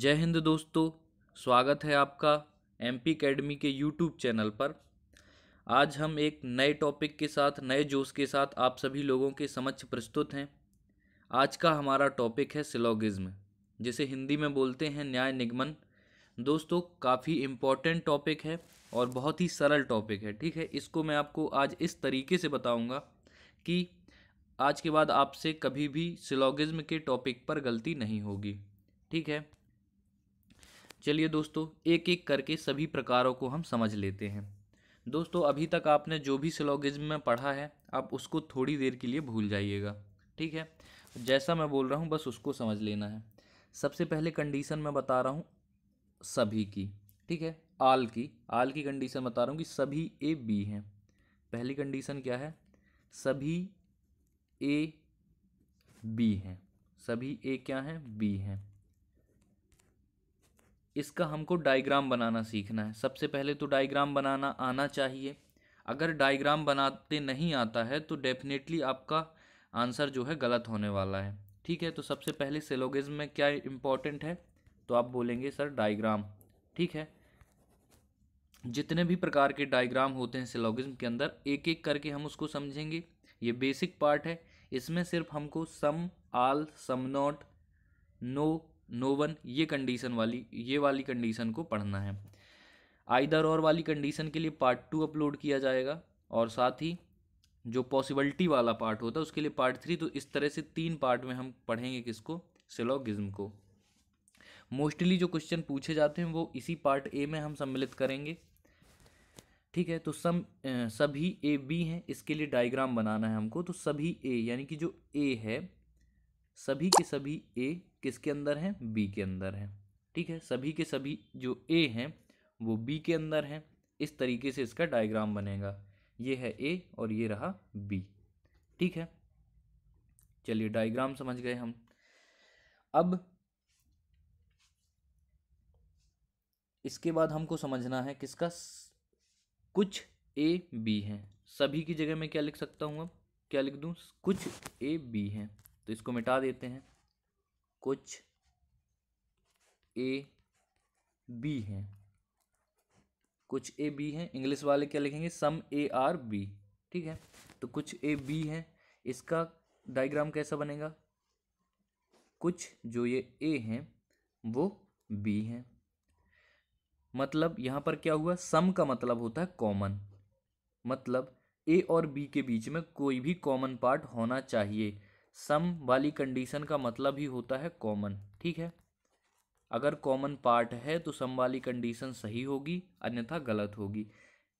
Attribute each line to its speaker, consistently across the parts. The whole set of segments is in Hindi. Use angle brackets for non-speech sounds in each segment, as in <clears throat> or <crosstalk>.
Speaker 1: जय हिंद दोस्तों स्वागत है आपका एम पी अकेडमी के यूट्यूब चैनल पर आज हम एक नए टॉपिक के साथ नए जोश के साथ आप सभी लोगों के समक्ष प्रस्तुत हैं आज का हमारा टॉपिक है सिलोगिज्म जिसे हिंदी में बोलते हैं न्याय निगमन दोस्तों काफ़ी इम्पॉर्टेंट टॉपिक है और बहुत ही सरल टॉपिक है ठीक है इसको मैं आपको आज इस तरीके से बताऊँगा कि आज के बाद आपसे कभी भी सिलोगिज्म के टॉपिक पर गलती नहीं होगी ठीक है चलिए दोस्तों एक एक करके सभी प्रकारों को हम समझ लेते हैं दोस्तों अभी तक आपने जो भी सिलोगिज्म में पढ़ा है आप उसको थोड़ी देर के लिए भूल जाइएगा ठीक है जैसा मैं बोल रहा हूँ बस उसको समझ लेना है सबसे पहले कंडीशन मैं बता रहा हूँ सभी की ठीक है आल की आल की कंडीशन बता रहा हूँ कि सभी ए बी हैं पहली कंडीशन क्या है सभी ए बी हैं सभी ए क्या हैं बी हैं इसका हमको डायग्राम बनाना सीखना है सबसे पहले तो डायग्राम बनाना आना चाहिए अगर डायग्राम बनाते नहीं आता है तो डेफिनेटली आपका आंसर जो है गलत होने वाला है ठीक है तो सबसे पहले सेलोगिज्म में क्या इम्पोर्टेंट है तो आप बोलेंगे सर डायग्राम ठीक है जितने भी प्रकार के डायग्राम होते हैं सेलोगिज्म के अंदर एक एक करके हम उसको समझेंगे ये बेसिक पार्ट है इसमें सिर्फ हमको some all some not no no one ये कंडीशन वाली ये वाली कंडीशन को पढ़ना है आइदर और वाली कंडीशन के लिए पार्ट टू अपलोड किया जाएगा और साथ ही जो पॉसिबिलिटी वाला पार्ट होता है उसके लिए पार्ट थ्री तो इस तरह से तीन पार्ट में हम पढ़ेंगे किसको सिलोगिज्म को मोस्टली जो क्वेश्चन पूछे जाते हैं वो इसी पार्ट ए में हम सम्मिलित करेंगे ठीक है तो सम सभी ए बी हैं इसके लिए डायग्राम बनाना है हमको तो सभी ए यानी कि जो ए है सभी के सभी ए किसके अंदर हैं बी के अंदर हैं ठीक है सभी के सभी जो ए हैं वो बी के अंदर हैं इस तरीके से इसका डायग्राम बनेगा ये है ए और ये रहा बी ठीक है चलिए डायग्राम समझ गए हम अब इसके बाद हमको समझना है किसका कुछ ए बी हैं सभी की जगह मैं क्या लिख सकता हूँ अब क्या लिख दूँ कुछ ए बी हैं तो इसको मिटा देते हैं कुछ ए बी हैं कुछ ए बी हैं इंग्लिश वाले क्या लिखेंगे सम ए आर बी ठीक है तो कुछ ए बी हैं इसका डायग्राम कैसा बनेगा कुछ जो ये ए हैं वो बी हैं मतलब यहाँ पर क्या हुआ सम का मतलब होता है कॉमन मतलब ए और बी के बीच में कोई भी कॉमन पार्ट होना चाहिए सम वाली कंडीशन का मतलब ही होता है कॉमन ठीक है अगर कॉमन पार्ट है तो सम वाली कंडीशन सही होगी अन्यथा गलत होगी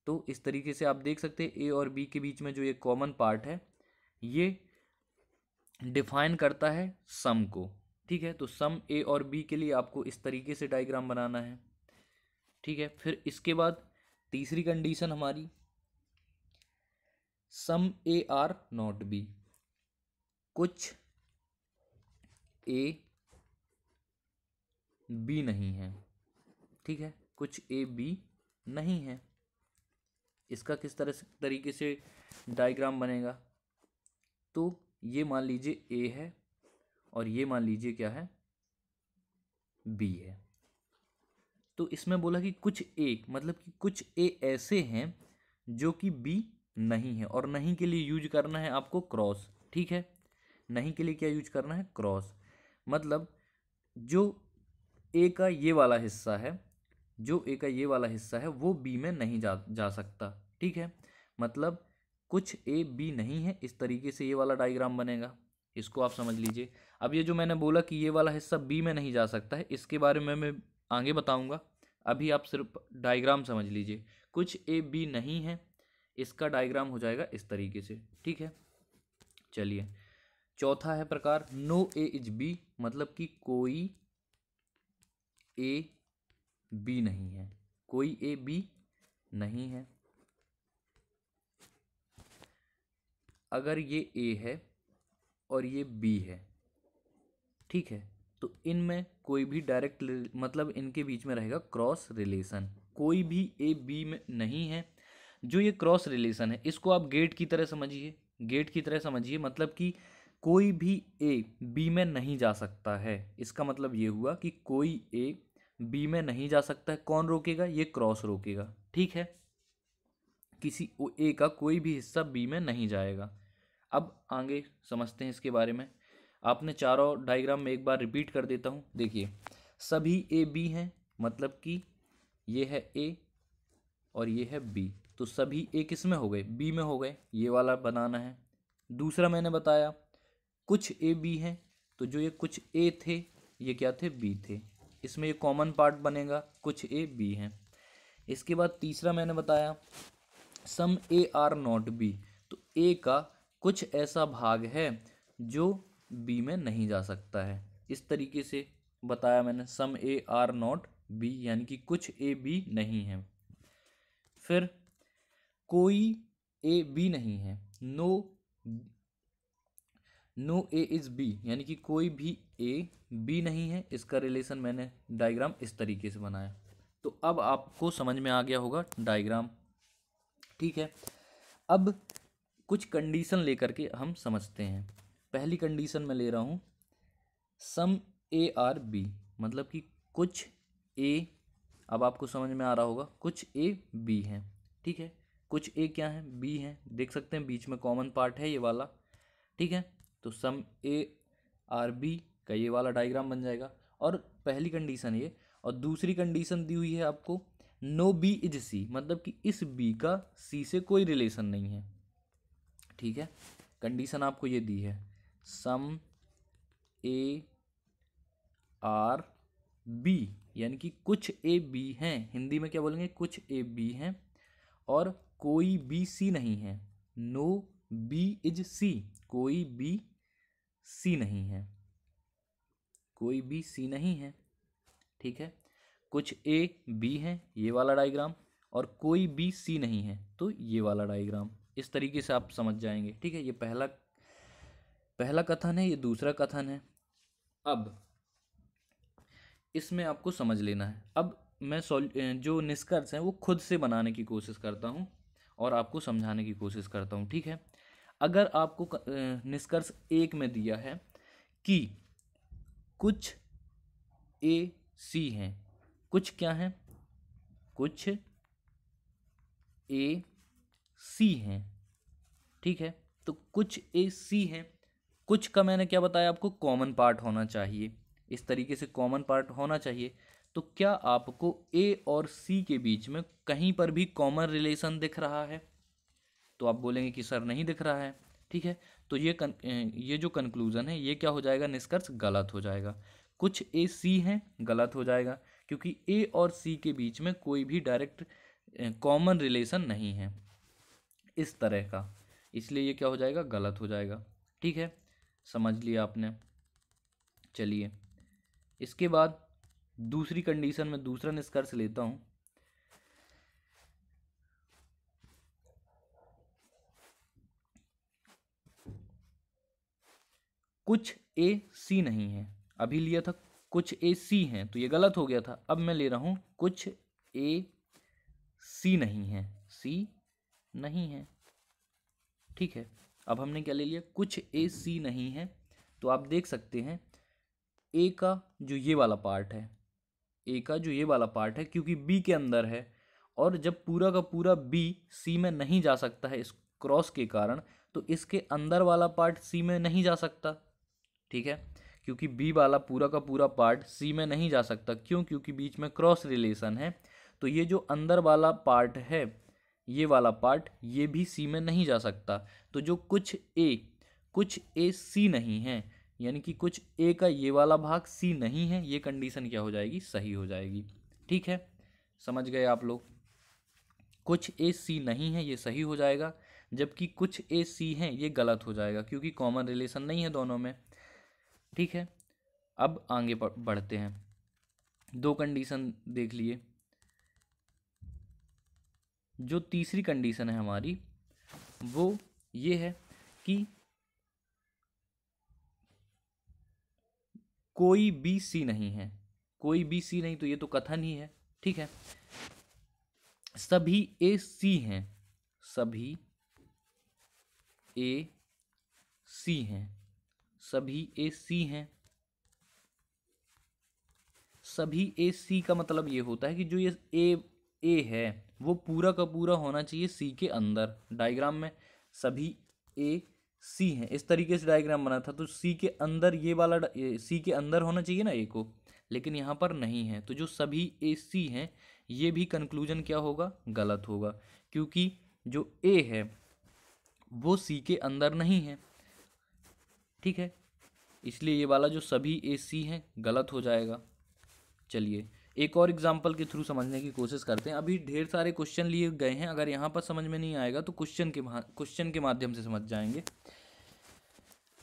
Speaker 1: तो इस तरीके से आप देख सकते हैं ए और बी के बीच में जो ये कॉमन पार्ट है ये डिफाइन करता है सम को ठीक है तो सम ए और बी के लिए आपको इस तरीके से डायग्राम बनाना है ठीक है फिर इसके बाद तीसरी कंडीशन हमारी some A are not B कुछ ए बी नहीं है ठीक है कुछ ए बी नहीं है इसका किस तरह से तरीके से डायग्राम बनेगा तो ये मान लीजिए ए है और ये मान लीजिए क्या है बी है तो इसमें बोला कि कुछ ए मतलब कि कुछ ए ऐसे हैं जो कि बी नहीं है और नहीं के लिए यूज करना है आपको क्रॉस ठीक है नहीं के लिए क्या यूज करना है क्रॉस मतलब जो ए का ये वाला हिस्सा है जो ए का ये वाला हिस्सा है वो बी में नहीं जा जा सकता ठीक है मतलब कुछ ए बी नहीं है इस तरीके से ये वाला डायग्राम बनेगा इसको आप समझ लीजिए अब ये जो मैंने बोला कि ये वाला हिस्सा बी में नहीं जा सकता है इसके बारे में मैं आगे बताऊंगा अभी आप सिर्फ डायग्राम समझ लीजिए कुछ ए बी नहीं है इसका डायग्राम हो जाएगा इस तरीके से ठीक है चलिए चौथा है प्रकार नो ए इज बी मतलब कि कोई ए बी नहीं है कोई ए बी नहीं है अगर ये ए है और ये बी है ठीक है तो इनमें कोई भी डायरेक्ट मतलब इनके बीच में रहेगा क्रॉस रिलेशन कोई भी ए बी में नहीं है जो ये क्रॉस रिलेशन है इसको आप गेट की तरह समझिए गेट की तरह समझिए मतलब कि कोई भी ए बी में नहीं जा सकता है इसका मतलब ये हुआ कि कोई ए बी में नहीं जा सकता है कौन रोकेगा ये क्रॉस रोकेगा ठीक है किसी ए का कोई भी हिस्सा बी में नहीं जाएगा अब आगे समझते हैं इसके बारे में आपने चारों डायग्राम में एक बार रिपीट कर देता हूँ देखिए सभी ए बी हैं मतलब कि ये है ए और ये है बी तो सभी ए किस में हो गए बी में हो गए ये वाला बनाना है दूसरा मैंने बताया कुछ ए बी हैं तो जो ये कुछ ए थे ये क्या थे बी थे इसमें ये कॉमन पार्ट बनेगा कुछ ए बी हैं इसके बाद तीसरा मैंने बताया some A are not B तो ए का कुछ ऐसा भाग है जो बी में नहीं जा सकता है इस तरीके से बताया मैंने some A are not B यानी कि कुछ ए बी नहीं है फिर कोई ए बी नहीं है no no A is B यानी कि कोई भी ए बी नहीं है इसका रिलेशन मैंने डायग्राम इस तरीके से बनाया तो अब आपको समझ में आ गया होगा डायग्राम ठीक है अब कुछ कंडीशन लेकर के हम समझते हैं पहली कंडीशन मैं ले रहा हूँ सम ए आर बी मतलब कि कुछ ए अब आपको समझ में आ रहा होगा कुछ ए बी हैं ठीक है कुछ ए क्या है बी हैं देख सकते हैं बीच में कॉमन पार्ट है ये वाला ठीक है तो सम ए आर बी का ये वाला डायग्राम बन जाएगा और पहली कंडीशन ये और दूसरी कंडीशन दी हुई है आपको नो बी इज सी मतलब कि इस बी का सी से कोई रिलेशन नहीं है ठीक है कंडीशन आपको ये दी है सम ए आर बी यानी कि कुछ ए बी हैं हिंदी में क्या बोलेंगे कुछ ए बी हैं और कोई बी सी नहीं है नो बी इज सी कोई बी सी नहीं है कोई भी सी नहीं है ठीक है कुछ ए बी है ये वाला डायग्राम और कोई भी सी नहीं है तो ये वाला डायग्राम इस तरीके से आप समझ जाएंगे ठीक है ये पहला पहला कथन है ये दूसरा कथन है अब इसमें आपको समझ लेना है अब मैं जो निष्कर्ष हैं वो खुद से बनाने की कोशिश करता हूँ और आपको समझाने की कोशिश करता हूँ ठीक है अगर आपको निष्कर्ष एक में दिया है कि कुछ ए सी हैं कुछ क्या हैं कुछ ए सी हैं ठीक है तो कुछ ए सी हैं कुछ का मैंने क्या बताया आपको कॉमन पार्ट होना चाहिए इस तरीके से कॉमन पार्ट होना चाहिए तो क्या आपको ए और सी के बीच में कहीं पर भी कॉमन रिलेशन दिख रहा है तो आप बोलेंगे कि सर नहीं दिख रहा है ठीक है तो ये कन, ये जो कंक्लूज़न है ये क्या हो जाएगा निष्कर्ष गलत हो जाएगा कुछ ए सी हैं गलत हो जाएगा क्योंकि ए और सी के बीच में कोई भी डायरेक्ट कॉमन रिलेशन नहीं है इस तरह का इसलिए ये क्या हो जाएगा गलत हो जाएगा ठीक है समझ लिया आपने चलिए इसके बाद दूसरी कंडीशन में दूसरा निष्कर्ष लेता हूँ कुछ ए सी नहीं है अभी लिया था कुछ ए सी हैं तो ये गलत हो गया था अब मैं ले रहा हूँ कुछ ए सी नहीं है सी नहीं है ठीक है अब हमने क्या ले लिया कुछ ए सी नहीं है तो आप देख सकते हैं ए का जो ये वाला पार्ट है ए का जो ये वाला पार्ट है क्योंकि बी के अंदर है और जब पूरा का पूरा बी सी में नहीं जा सकता है इस क्रॉस के कारण तो इसके अंदर वाला पार्ट सी में नहीं जा सकता ठीक है क्योंकि बी वाला पूरा का पूरा पार्ट सी में नहीं जा सकता क्यों क्योंकि बीच में क्रॉस रिलेशन है तो ये जो अंदर वाला पार्ट है ये वाला पार्ट ये भी सी में नहीं जा सकता तो जो कुछ ए कुछ ए सी नहीं है यानी कि कुछ ए का ये वाला भाग सी नहीं है ये कंडीशन क्या हो जाएगी सही हो जाएगी ठीक है समझ गए आप लोग कुछ ए सी नहीं है ये सही हो जाएगा जबकि कुछ ए सी हैं ये गलत हो जाएगा क्योंकि कॉमन रिलेशन नहीं है दोनों में ठीक है अब आगे बढ़ते हैं दो कंडीशन देख लिए जो तीसरी कंडीशन है हमारी वो ये है कि कोई भी सी नहीं है कोई भी सी नहीं तो ये तो कथन ही है ठीक है सभी ए सी हैं सभी ए सी हैं सभी ए सी हैं सभी ए सी का मतलब ये होता है कि जो ये ए ए है वो पूरा का पूरा होना चाहिए सी के अंदर डायग्राम में सभी ए सी हैं इस तरीके से डायग्राम बना था तो सी के अंदर ये वाला सी के अंदर होना चाहिए ना ए को लेकिन यहाँ पर नहीं है तो जो सभी ए सी हैं ये भी कंक्लूजन क्या होगा गलत होगा क्योंकि जो ए है वो सी के अंदर नहीं है ठीक है इसलिए ये वाला जो सभी ए सी हैं गलत हो जाएगा चलिए एक और एग्जाम्पल के थ्रू समझने की कोशिश करते हैं अभी ढेर सारे क्वेश्चन लिए गए हैं अगर यहाँ पर समझ में नहीं आएगा तो क्वेश्चन के क्वेश्चन के माध्यम से समझ जाएंगे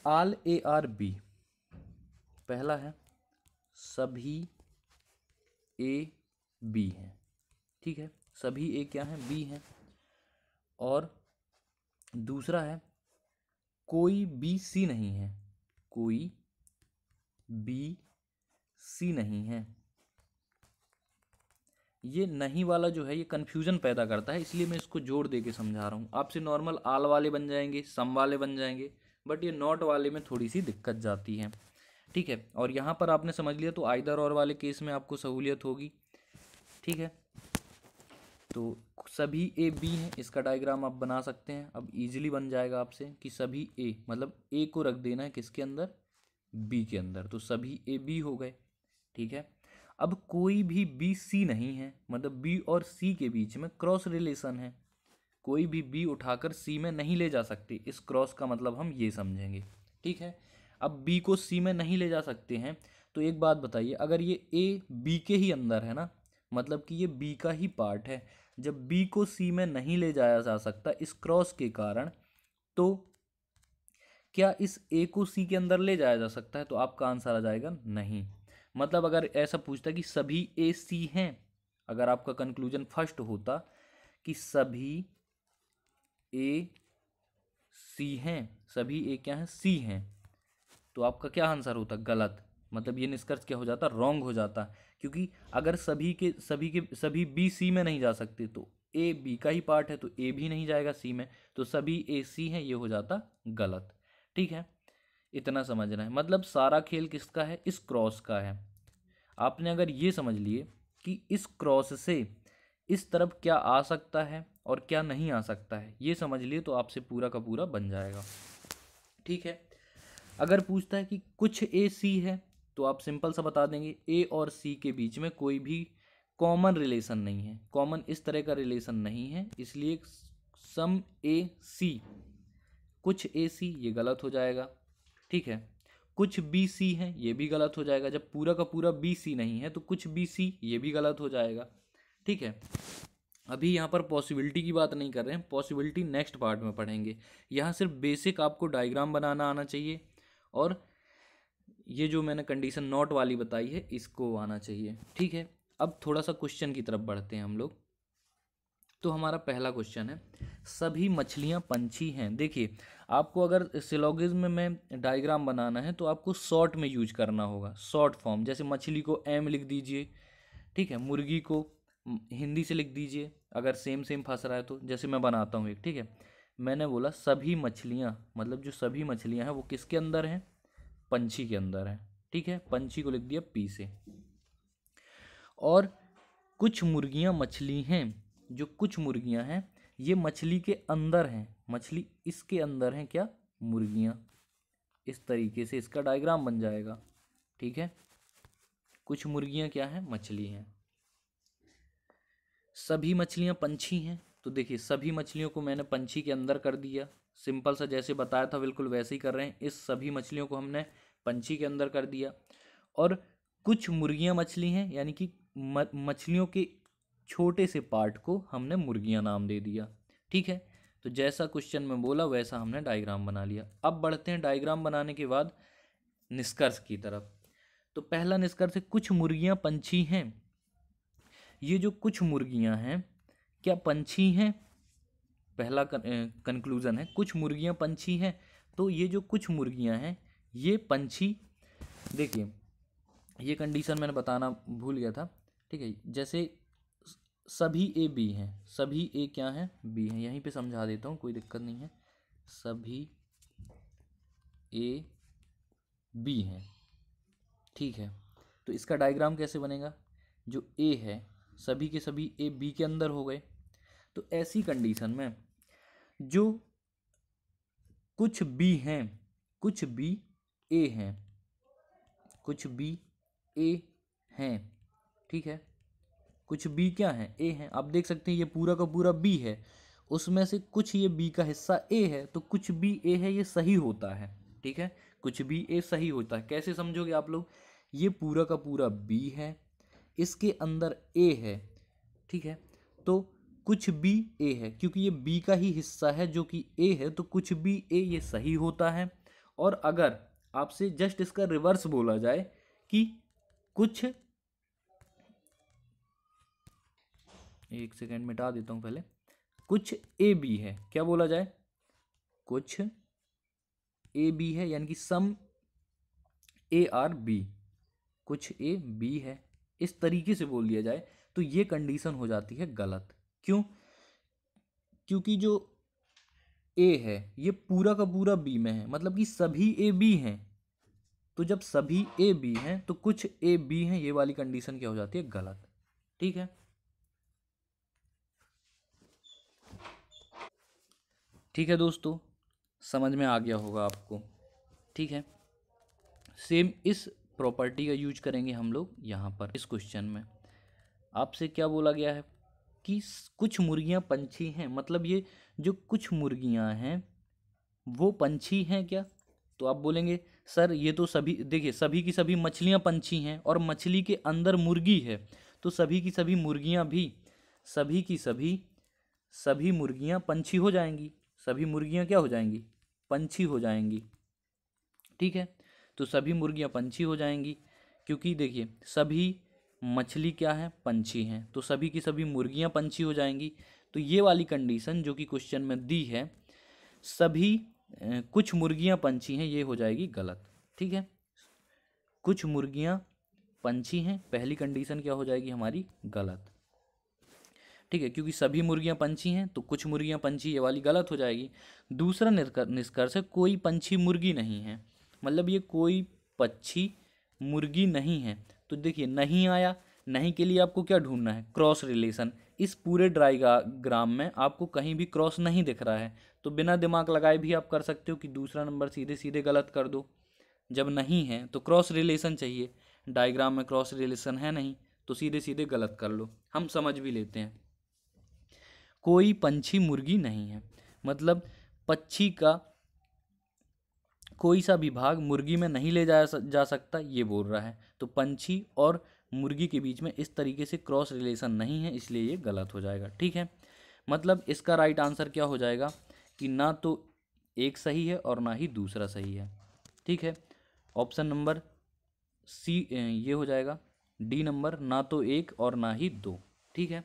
Speaker 1: आल ए आर बी पहला है सभी ए बी हैं ठीक है सभी ए क्या हैं बी हैं और दूसरा है कोई बी सी नहीं है कोई बी सी नहीं है ये नहीं वाला जो है ये कन्फ्यूजन पैदा करता है इसलिए मैं इसको जोड़ दे के समझा रहा हूँ आपसे नॉर्मल आल वाले बन जाएंगे सम वाले बन जाएंगे बट ये नॉट वाले में थोड़ी सी दिक्कत जाती है ठीक है और यहाँ पर आपने समझ लिया तो आइदर और वाले केस में आपको सहूलियत होगी ठीक है तो सभी ए बी हैं इसका डायग्राम आप बना सकते हैं अब इजीली बन जाएगा आपसे कि सभी ए मतलब ए को रख देना है किसके अंदर बी के अंदर तो सभी ए बी हो गए ठीक है अब कोई भी बी सी नहीं है मतलब बी और सी के बीच में क्रॉस रिलेशन है कोई भी बी उठाकर सी में नहीं ले जा सकते इस क्रॉस का मतलब हम ये समझेंगे ठीक है अब बी को सी में नहीं ले जा सकते हैं तो एक बात बताइए अगर ये ए बी के ही अंदर है ना मतलब कि ये बी का ही पार्ट है जब बी को सी में नहीं ले जाया जा सकता इस क्रॉस के कारण तो क्या इस ए को सी के अंदर ले जाया जा सकता है तो आपका आंसर आ जाएगा नहीं मतलब अगर ऐसा पूछता कि सभी ए सी हैं अगर आपका कंक्लूजन फर्स्ट होता कि सभी ए सी हैं सभी ए क्या हैं सी हैं तो आपका क्या आंसर होता गलत मतलब ये निष्कर्ष क्या हो जाता रॉन्ग हो जाता क्योंकि अगर सभी के सभी के सभी बी सी में नहीं जा सकते तो ए बी का ही पार्ट है तो ए भी नहीं जाएगा सी में तो सभी ए सी हैं ये हो जाता गलत ठीक है इतना समझना है मतलब सारा खेल किसका है इस क्रॉस का है आपने अगर ये समझ लिए कि इस क्रॉस से इस तरफ क्या आ सकता है और क्या नहीं आ सकता है ये समझ लिए तो आपसे पूरा का पूरा बन जाएगा ठीक है अगर पूछता है कि कुछ ए सी है तो आप सिंपल सा बता देंगे ए और सी के बीच में कोई भी कॉमन रिलेशन नहीं है कॉमन इस तरह का रिलेशन नहीं है इसलिए सम ए सी कुछ ए सी ये गलत हो जाएगा ठीक है कुछ बी सी है ये भी गलत हो जाएगा जब पूरा का पूरा बी सी नहीं है तो कुछ बी सी ये भी गलत हो जाएगा ठीक है अभी यहाँ पर पॉसिबिलिटी की बात नहीं कर रहे हैं पॉसिबिलिटी नेक्स्ट पार्ट में पढ़ेंगे यहाँ सिर्फ बेसिक आपको डायग्राम बनाना आना चाहिए और ये जो मैंने कंडीशन नॉट वाली बताई है इसको आना चाहिए ठीक है अब थोड़ा सा क्वेश्चन की तरफ बढ़ते हैं हम लोग तो हमारा पहला क्वेश्चन है सभी मछलियाँ पंछी हैं देखिए आपको अगर सिलोगिज्म में डायग्राम बनाना है तो आपको शॉर्ट में यूज करना होगा शॉर्ट फॉर्म जैसे मछली को एम लिख दीजिए ठीक है मुर्गी को हिंदी से लिख दीजिए अगर सेम सेम फंस रहा है तो जैसे मैं बनाता हूँ एक ठीक है मैंने बोला सभी मछलियाँ मतलब जो सभी मछलियाँ हैं वो किसके अंदर हैं पंछी के अंदर है ठीक है पंछी को लिख दिया पी से और कुछ मुर्गियां मछली हैं जो कुछ मुर्गियां हैं ये मछली के अंदर हैं मछली इसके अंदर हैं क्या मुर्गियां इस तरीके से इसका डायग्राम बन जाएगा ठीक है कुछ मुर्गियां क्या हैं मछली हैं सभी मछलियां पंछी हैं तो देखिए सभी मछलियों को मैंने पंछी के अंदर कर दिया सिंपल सा जैसे बताया था बिल्कुल वैसे ही कर रहे हैं इस सभी मछलियों को हमने पंछी के अंदर कर दिया और कुछ मुर्गियाँ मछली हैं यानी कि मछलियों के छोटे से पार्ट को हमने मुर्गियाँ नाम दे दिया ठीक है तो जैसा क्वेश्चन में बोला वैसा हमने डायग्राम बना लिया अब बढ़ते हैं डायग्राम बनाने के बाद निष्कर्ष की तरफ तो पहला निष्कर्ष है कुछ मुर्गियाँ पंछी हैं ये जो कुछ मुर्गियाँ हैं क्या पंछी हैं पहला कंक्लूज़न है कुछ मुर्गियाँ पंछी हैं तो ये जो कुछ मुर्गियाँ हैं ये पंछी देखिए ये कंडीशन मैंने बताना भूल गया था ठीक है जैसे सभी ए बी हैं सभी ए क्या हैं बी हैं यहीं पे समझा देता हूँ कोई दिक्कत नहीं है सभी ए बी हैं ठीक है तो इसका डायग्राम कैसे बनेगा जो ए है सभी के सभी ए बी के अंदर हो गए तो ऐसी कंडीशन में जो कुछ बी हैं कुछ बी ए हैं कुछ बी ए हैं ठीक है कुछ बी क्या है ए हैं आप देख सकते हैं ये पूरा का पूरा बी है उसमें से कुछ ये बी का हिस्सा ए है तो कुछ बी ए है ये सही होता है ठीक है कुछ बी ए सही होता है कैसे समझोगे आप लोग ये पूरा का पूरा बी है इसके अंदर ए है ठीक है तो कुछ भी ए है हम्म। क्योंकि ये बी का ही हिस्सा है जो कि ए है तो कुछ भी ए ये सही होता है और अगर आपसे जस्ट इसका रिवर्स बोला जाए कि कुछ एक सेकेंड मिटा देता हूँ पहले कुछ ए बी है क्या बोला जाए कुछ ए बी है यानी कि सम ए आर बी कुछ ए बी है इस तरीके से बोल दिया जाए तो ये कंडीशन हो जाती है गलत क्यों क्योंकि जो ए है ये पूरा का पूरा बी में है मतलब कि सभी ए बी हैं तो जब सभी ए बी हैं तो कुछ ए बी हैं ये वाली कंडीशन क्या हो जाती है गलत ठीक है ठीक है दोस्तों समझ में आ गया होगा आपको ठीक है सेम इस प्रॉपर्टी का यूज करेंगे हम लोग यहाँ पर इस क्वेश्चन में आपसे क्या बोला गया है कि कुछ मुर्गियां पंछी हैं मतलब ये जो कुछ मुर्गियां हैं वो पंछी हैं क्या तो आप बोलेंगे सर ये तो सभी देखिए सभी की सभी मछलियाँ पंछी हैं और मछली के अंदर मुर्गी है तो सभी की सभी मुर्गियाँ भी सभी की सभी सभी मुर्गियाँ पंछी हो जाएंगी सभी मुर्गियाँ क्या हो जाएंगी पंछी हो जाएंगी ठीक है तो सभी मुर्गियाँ पंछी हो जाएंगी क्योंकि देखिए सभी मछली क्या है पंछी है तो सभी की सभी मुर्गियाँ पंछी हो जाएंगी तो ये वाली कंडीशन जो कि क्वेश्चन में दी है सभी कुछ मुर्गियाँ पंछी हैं ये हो जाएगी गलत ठीक है कुछ मुर्गियाँ पंछी हैं पहली कंडीशन क्या हो जाएगी हमारी गलत ठीक है क्योंकि सभी मुर्गियां पंछी हैं तो कुछ मुर्गियां पंछी ये वाली गलत हो जाएगी दूसरा निष्कर्ष है कोई पंछी मुर्गी नहीं है मतलब ये कोई पक्षी मुर्गी नहीं है तो देखिए नहीं आया नहीं के लिए आपको क्या ढूंढना है क्रॉस रिलेशन इस पूरे ड्राइग्राम में आपको कहीं भी क्रॉस नहीं दिख रहा है तो बिना दिमाग लगाए भी आप कर सकते हो कि दूसरा नंबर सीधे सीधे गलत कर दो जब नहीं है तो क्रॉस रिलेशन चाहिए डायग्राम में क्रॉस रिलेशन है नहीं तो सीधे सीधे गलत कर लो हम समझ भी लेते हैं कोई पंछी मुर्गी नहीं है मतलब पक्षी का कोई सा भी भाग मुर्गी में नहीं ले जाया जा सकता ये बोल रहा है तो पंछी और मुर्गी के बीच में इस तरीके से क्रॉस रिलेशन नहीं है इसलिए ये गलत हो जाएगा ठीक है मतलब इसका राइट आंसर क्या हो जाएगा कि ना तो एक सही है और ना ही दूसरा सही है ठीक है ऑप्शन नंबर सी ये हो जाएगा डी नंबर ना तो एक और ना ही दो ठीक है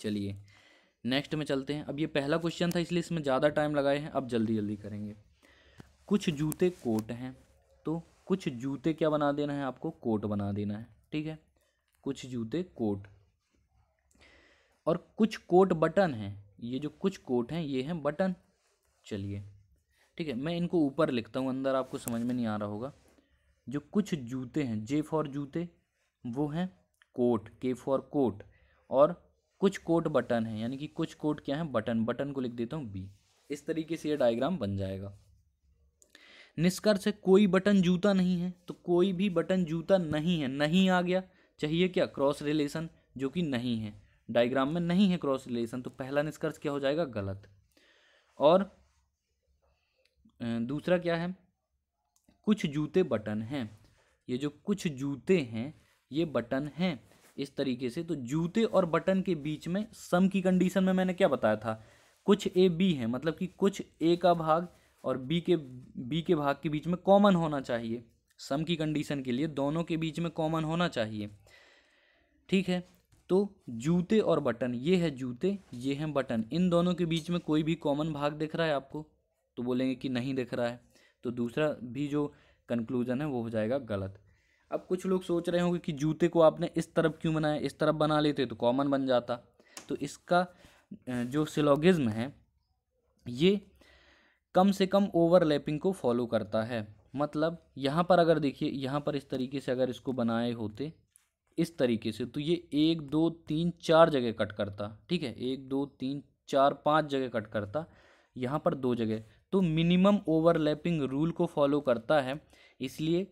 Speaker 1: चलिए नेक्स्ट में चलते हैं अब ये पहला क्वेश्चन था इसलिए इसमें ज़्यादा टाइम लगाए हैं अब जल्दी जल्दी करेंगे कुछ जूते कोट हैं तो कुछ जूते क्या बना देना है आपको कोट बना देना है ठीक है कुछ जूते कोट और कुछ कोट बटन हैं ये जो कुछ कोट हैं ये हैं बटन चलिए ठीक है मैं इनको ऊपर लिखता हूँ अंदर आपको समझ में नहीं आ रहा होगा जो कुछ जूते हैं जे फॉर जूते वो हैं कोट के फॉर कोट और कुछ कोट बटन है यानी कि कुछ कोट क्या है बटन बटन को लिख देता हूँ बी इस तरीके से ये डायग्राम बन जाएगा निष्कर्ष है कोई बटन जूता नहीं है तो कोई भी बटन जूता नहीं है नहीं आ गया चाहिए क्या क्रॉस रिलेशन जो कि नहीं है डायग्राम में नहीं है क्रॉस रिलेशन तो पहला निष्कर्ष क्या हो जाएगा गलत और दूसरा क्या है कुछ जूते बटन हैं ये जो कुछ जूते हैं ये बटन हैं इस तरीके से तो जूते और बटन के बीच में सम की कंडीशन में मैंने क्या बताया था कुछ ए बी है मतलब कि कुछ ए का भाग और बी के बी के भाग के बीच में कॉमन होना चाहिए सम की कंडीशन के लिए दोनों के बीच में कॉमन होना चाहिए ठीक है तो जूते और बटन ये है जूते ये हैं बटन इन दोनों के बीच में कोई भी कॉमन भाग दिख रहा है आपको तो बोलेंगे कि नहीं दिख रहा है तो दूसरा भी जो कंक्लूजन है वो हो जाएगा गलत अब कुछ लोग सोच रहे होंगे कि जूते को आपने इस तरफ क्यों बनाया इस तरफ बना लेते तो कॉमन बन जाता तो इसका जो सिलोगिज़्म है ये कम से कम ओवरलैपिंग को फॉलो करता है मतलब यहाँ पर अगर देखिए यहाँ पर इस तरीके से अगर इसको बनाए होते इस तरीके से तो ये एक दो तीन चार जगह कट करता ठीक है एक दो तीन चार पाँच जगह कट करता यहाँ पर दो जगह तो मिनिमम ओवरलैपिंग रूल को फॉलो करता है इसलिए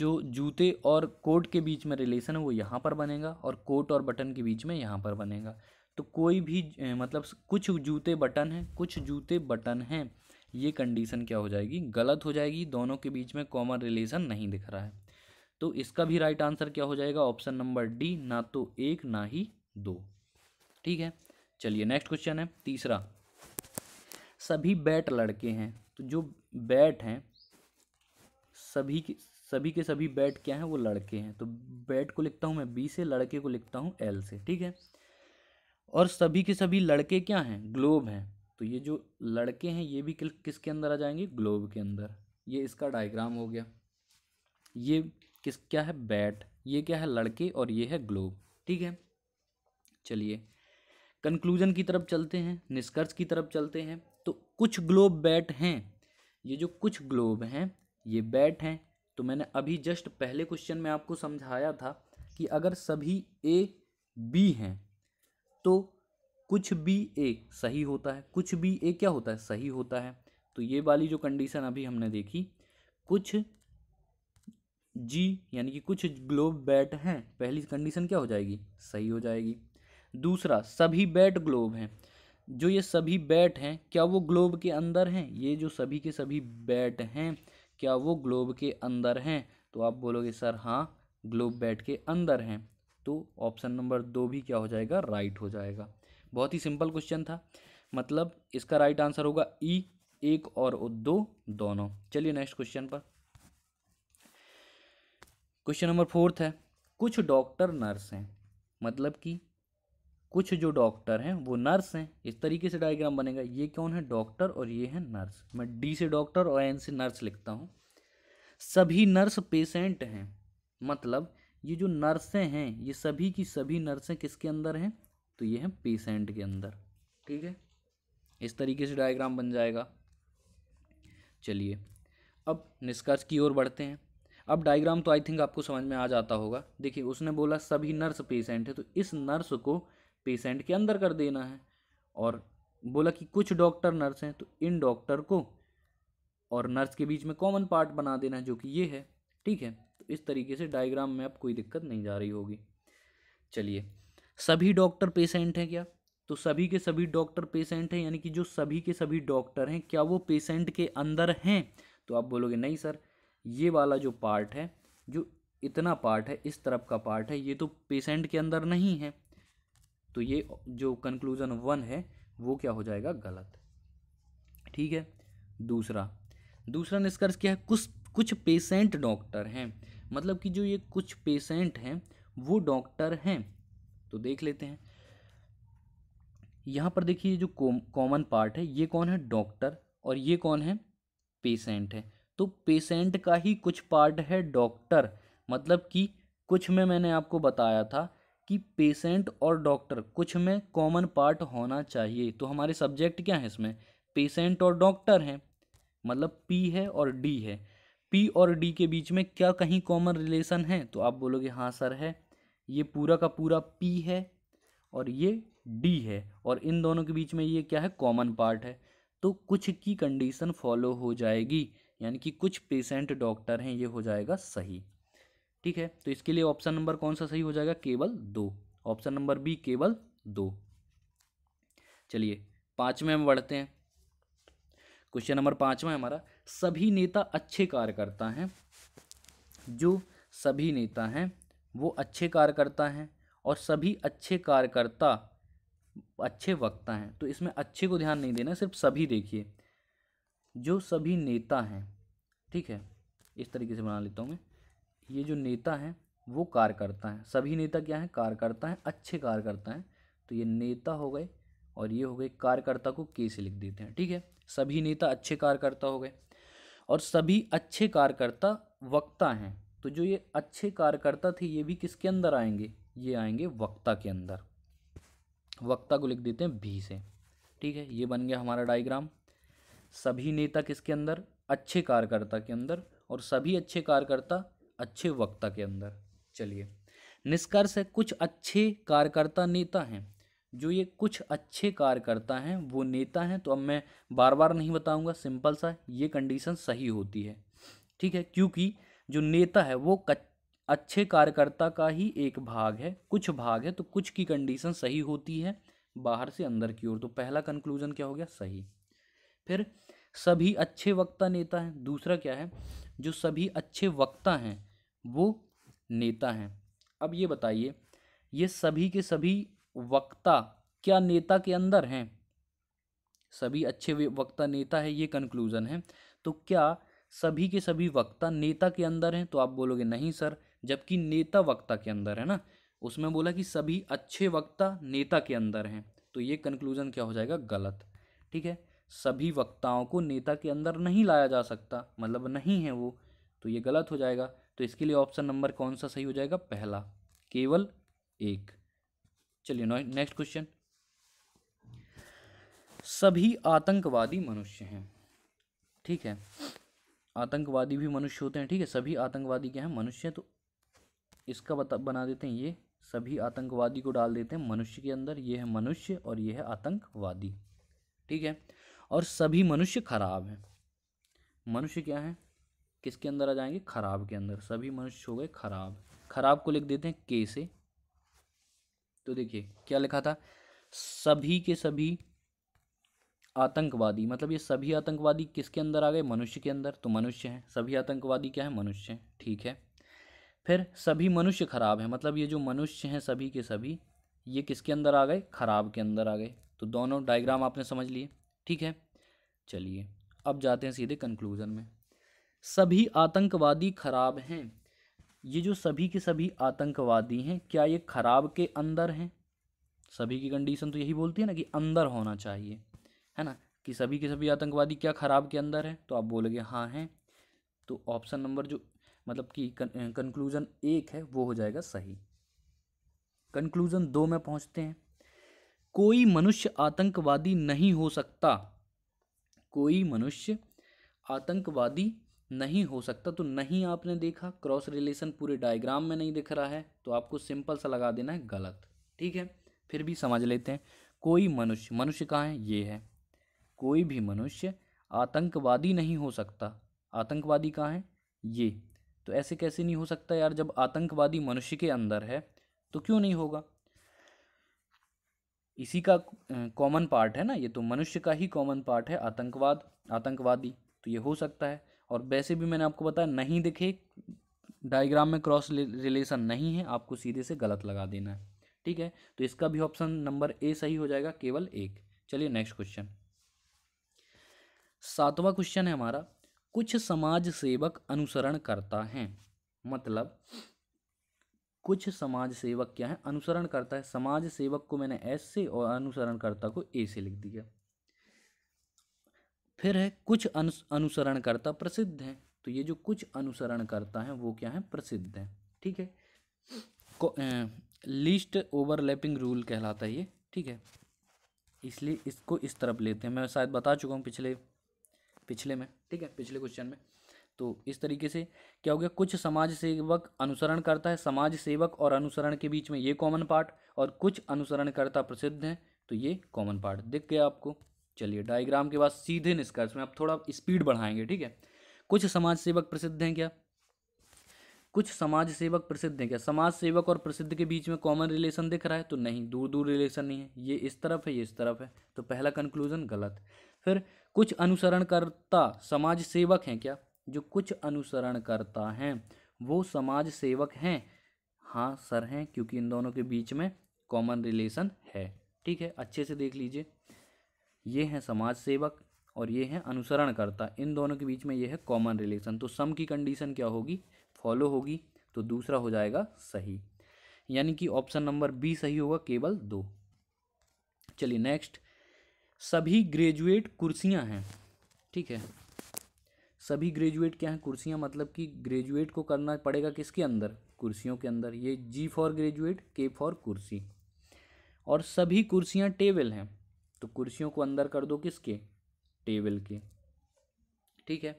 Speaker 1: जो जूते और कोट के बीच में रिलेशन है वो यहाँ पर बनेगा और कोट और बटन के बीच में यहाँ पर बनेगा तो कोई भी मतलब कुछ जूते बटन हैं कुछ जूते बटन हैं ये कंडीशन क्या हो जाएगी गलत हो जाएगी दोनों के बीच में कॉमन रिलेशन नहीं दिख रहा है तो इसका भी राइट आंसर क्या हो जाएगा ऑप्शन नंबर डी ना तो एक ना ही दो ठीक है चलिए नेक्स्ट क्वेश्चन है तीसरा सभी बैट लड़के हैं तो जो बैट हैं सभी के सभी के सभी बैट क्या हैं वो लड़के हैं तो बैट को लिखता हूँ मैं बी से लड़के को लिखता हूँ एल से ठीक है और सभी के सभी लड़के क्या हैं ग्लोब हैं तो ये जो लड़के हैं ये भी किसके अंदर आ जाएंगे ग्लोब के अंदर ये इसका डायग्राम हो गया ये किस क्या है बैट ये क्या है लड़के और ये है ग्लोब ठीक है चलिए कंक्लूजन की तरफ चलते हैं निष्कर्ष की तरफ चलते हैं तो कुछ ग्लोब बैट हैं ये जो कुछ ग्लोब हैं ये बैट हैं तो मैंने अभी जस्ट पहले क्वेश्चन में आपको समझाया था कि अगर सभी ए बी हैं तो कुछ भी ए सही होता है कुछ भी ए क्या होता है सही होता है तो ये वाली जो कंडीशन अभी हमने देखी कुछ जी यानी कि कुछ ग्लोब बैट हैं पहली कंडीशन क्या हो जाएगी सही हो जाएगी दूसरा सभी बैट ग्लोब हैं जो ये सभी बैट हैं क्या वो ग्लोब के अंदर हैं ये जो सभी के सभी बैट हैं क्या वो ग्लोब के अंदर हैं तो आप बोलोगे सर हाँ ग्लोब बैट के अंदर हैं तो ऑप्शन नंबर दो भी क्या हो जाएगा राइट हो जाएगा बहुत ही सिंपल क्वेश्चन था मतलब इसका राइट आंसर होगा ई एक और दो दोनों चलिए नेक्स्ट क्वेश्चन पर क्वेश्चन नंबर फोर्थ है कुछ डॉक्टर नर्स हैं मतलब कि कुछ जो डॉक्टर हैं वो नर्स हैं इस तरीके से डायग्राम बनेगा ये कौन है डॉक्टर और ये है नर्स मैं डी से डॉक्टर और एन से नर्स लिखता हूँ सभी नर्स पेशेंट हैं मतलब ये जो नर्सें हैं ये सभी की सभी नर्सें किसके अंदर हैं तो ये हैं पेशेंट के अंदर ठीक है इस तरीके से डायग्राम बन जाएगा चलिए अब निष्कर्ष की ओर बढ़ते हैं अब डायग्राम तो आई थिंक आपको समझ में आ जाता होगा देखिए उसने बोला सभी नर्स पेशेंट है तो इस नर्स को पेशेंट के अंदर कर देना है और बोला कि कुछ डॉक्टर नर्स हैं तो इन डॉक्टर को और नर्स के बीच में कॉमन पार्ट बना देना है जो कि ये है ठीक है तो इस तरीके से डायग्राम में अब कोई दिक्कत नहीं जा रही होगी चलिए सभी डॉक्टर पेशेंट हैं क्या तो सभी के सभी डॉक्टर पेशेंट हैं यानी कि जो सभी के सभी डॉक्टर हैं क्या वो पेशेंट के अंदर हैं तो आप बोलोगे नहीं सर ये वाला जो पार्ट है जो इतना पार्ट है इस तरफ का पार्ट है ये तो पेशेंट के अंदर नहीं है तो ये जो कंक्लूज़न वन है वो क्या हो जाएगा गलत ठीक है दूसरा दूसरा निष्कर्ष क्या है कुछ कुछ पेशेंट डॉक्टर हैं मतलब कि जो ये कुछ पेशेंट हैं वो डॉक्टर हैं तो देख लेते हैं यहाँ पर देखिए जो कॉमन पार्ट है ये कौन है डॉक्टर और ये कौन है पेशेंट है तो पेशेंट का ही कुछ पार्ट है डॉक्टर मतलब कि कुछ में मैंने आपको बताया था कि पेशेंट और डॉक्टर कुछ में कॉमन पार्ट होना चाहिए तो हमारे सब्जेक्ट क्या है इसमें पेशेंट और डॉक्टर हैं मतलब पी है और डी है पी और डी के बीच में क्या कहीं कॉमन रिलेशन है तो आप बोलोगे हाँ सर है ये पूरा का पूरा पी है और ये डी है और इन दोनों के बीच में ये क्या है कॉमन पार्ट है तो कुछ की कंडीशन फॉलो हो जाएगी यानी कि कुछ पेशेंट डॉक्टर हैं ये हो जाएगा सही ठीक है तो इसके लिए ऑप्शन नंबर कौन सा सही हो जाएगा केवल दो ऑप्शन नंबर बी केवल दो चलिए पाँच में हम बढ़ते हैं क्वेश्चन नंबर पाँचवा हमारा सभी नेता अच्छे कार्यकर्ता हैं जो सभी नेता हैं वो अच्छे कार्यकर्ता हैं और सभी अच्छे कार्यकर्ता अच्छे वक्ता हैं तो इसमें अच्छे को ध्यान नहीं देना सिर्फ सभी देखिए जो सभी नेता हैं ठीक है इस तरीके से बना लेता हूँ मैं ये जो नेता हैं वो कार्यकर्ता हैं सभी नेता क्या हैं कार्यकर्ता हैं अच्छे कार्यकर्ता हैं तो ये नेता हो गए और ये हो गए कार्यकर्ता को के से लिख देते हैं ठीक है सभी नेता अच्छे कार्यकर्ता हो गए और सभी अच्छे कार्यकर्ता वक्ता हैं तो जो ये अच्छे कार्यकर्ता थे ये भी किसके अंदर आएंगे ये आएंगे वक्ता के अंदर वक्ता को लिख देते हैं भी से ठीक है ये बन गया हमारा डायग्राम सभी नेता किसके अंदर अच्छे कार्यकर्ता के अंदर और सभी अच्छे कार्यकर्ता अच्छे वक्ता के अंदर चलिए निष्कर्ष है कुछ अच्छे कार्यकर्ता नेता हैं जो ये कुछ अच्छे कार्य करता है वो नेता है तो अब मैं बार बार नहीं बताऊंगा सिंपल सा ये कंडीशन सही होती है ठीक है क्योंकि जो नेता है वो अच्छे कार्यकर्ता का ही एक भाग है कुछ भाग है तो कुछ की कंडीशन सही होती है बाहर से अंदर की ओर तो पहला कंक्लूजन क्या हो गया सही फिर सभी अच्छे वक्ता नेता हैं दूसरा क्या है जो सभी अच्छे वक्ता हैं वो नेता हैं अब ये बताइए ये सभी के सभी वक्ता क्या नेता के अंदर हैं सभी अच्छे वक्ता नेता है ये कंक्लूज़न है तो क्या सभी के सभी वक्ता नेता के अंदर हैं तो आप बोलोगे नहीं सर जबकि नेता वक्ता के अंदर है ना उसमें बोला कि सभी अच्छे वक्ता नेता के अंदर हैं तो ये कंक्लूज़न क्या हो जाएगा गलत ठीक है सभी वक्ताओं को नेता के अंदर नहीं लाया जा सकता मतलब नहीं है वो तो ये गलत हो जाएगा तो इसके लिए ऑप्शन नंबर कौन सा सही हो जाएगा पहला केवल एक चलिए नेक्स्ट क्वेश्चन सभी आतंकवादी मनुष्य हैं ठीक है आतंकवादी भी मनुष्य होते हैं ठीक है सभी आतंकवादी क्या हैं मनुष्य तो इसका बता बना देते हैं ये सभी आतंकवादी को डाल देते हैं मनुष्य के अंदर ये है मनुष्य और ये है आतंकवादी ठीक है और सभी मनुष्य खराब हैं मनुष्य क्या है किसके अंदर आ जाएंगे खराब के अंदर सभी मनुष्य हो गए खराब खराब को लिख देते हैं के से तो देखिए क्या लिखा था सभी के सभी आतंकवादी मतलब ये सभी आतंकवादी किसके अंदर आ गए मनुष्य के अंदर तो मनुष्य हैं सभी आतंकवादी क्या है मनुष्य हैं ठीक है फिर सभी मनुष्य खराब हैं मतलब ये जो मनुष्य हैं सभी के सभी ये किसके अंदर आ गए खराब के अंदर आ गए तो दोनों डायग्राम आपने समझ लिए ठीक है चलिए अब जाते हैं सीधे कंक्लूजन में सभी आतंकवादी खराब हैं ये जो सभी के सभी आतंकवादी हैं क्या ये खराब के अंदर हैं सभी की कंडीशन तो यही बोलती है ना कि अंदर होना चाहिए है ना कि सभी के सभी आतंकवादी क्या खराब के अंदर हैं तो आप बोलोगे हाँ हैं तो ऑप्शन नंबर जो मतलब कि कंक्लूज़न एक है वो हो जाएगा सही कंक्लूज़न दो में पहुंचते हैं कोई मनुष्य आतंकवादी नहीं हो सकता कोई मनुष्य आतंकवादी नहीं हो सकता तो नहीं आपने देखा क्रॉस रिलेशन पूरे डायग्राम में नहीं दिख रहा है तो आपको सिंपल सा लगा देना है गलत ठीक है फिर भी समझ लेते हैं कोई मनुष्य मनुष्य कहाँ है ये है कोई भी मनुष्य आतंकवादी नहीं हो सकता आतंकवादी कहाँ है ये तो ऐसे कैसे नहीं हो सकता यार जब आतंकवादी मनुष्य के अंदर है तो क्यों नहीं होगा इसी का कॉमन पार्ट है ना ये तो मनुष्य का ही कॉमन पार्ट है आतंकवाद आतंकवादी तो ये हो सकता है और वैसे भी मैंने आपको बताया नहीं दिखे डायग्राम में क्रॉस रिलेशन नहीं है आपको सीधे से गलत लगा देना है ठीक है तो इसका भी ऑप्शन नंबर ए सही हो जाएगा केवल एक चलिए नेक्स्ट क्वेश्चन सातवां क्वेश्चन है हमारा कुछ समाज सेवक अनुसरण करता है मतलब कुछ समाज सेवक क्या है अनुसरण करता है समाज सेवक को मैंने एस से और अनुसरण करता को ए से लिख दिया फिर है कुछ अनुसरणकर्ता प्रसिद्ध हैं तो ये जो कुछ अनुसरणकर्ता हैं वो क्या हैं प्रसिद्ध हैं ठीक है लिस्ट ओवरलैपिंग रूल कहलाता है ये ठीक है इसलिए इसको इस तरफ लेते हैं मैं शायद बता चुका हूँ पिछले पिछले में ठीक है पिछले क्वेश्चन में तो इस तरीके से क्या हो गया कुछ समाज सेवक अनुसरण करता है समाज सेवक और अनुसरण के बीच में ये कॉमन पार्ट और कुछ अनुसरणकर्ता प्रसिद्ध हैं तो ये कॉमन पार्ट दिख गया आपको चलिए डायग्राम के बाद सीधे निष्कर्ष में आप थोड़ा स्पीड बढ़ाएंगे ठीक है कुछ समाज सेवक प्रसिद्ध हैं क्या कुछ समाज सेवक प्रसिद्ध हैं क्या समाज सेवक और प्रसिद्ध के बीच में कॉमन रिलेशन दिख रहा है तो नहीं दूर दूर रिलेशन नहीं है ये इस तरफ है ये इस तरफ है तो पहला कंक्लूजन गलत फिर कुछ अनुसरणकर्ता समाज सेवक हैं क्या जो कुछ अनुसरणकर्ता हैं वो समाज सेवक हैं हाँ सर हैं क्योंकि इन दोनों के बीच में कॉमन रिलेशन है ठीक है अच्छे से देख लीजिए ये हैं समाज सेवक और ये हैं अनुसरणकर्ता इन दोनों के बीच में ये है कॉमन रिलेशन तो सम की कंडीशन क्या होगी फॉलो होगी तो दूसरा हो जाएगा सही यानी कि ऑप्शन नंबर बी सही होगा केवल दो चलिए नेक्स्ट सभी ग्रेजुएट कुर्सियां हैं ठीक है सभी ग्रेजुएट क्या हैं कुर्सियां मतलब कि ग्रेजुएट को करना पड़ेगा किसके अंदर कुर्सियों के अंदर ये G for graduate K for कुर्सी और सभी कुर्सियां टेबल हैं तो कुर्सियों को अंदर कर दो किसके टेबल के ठीक है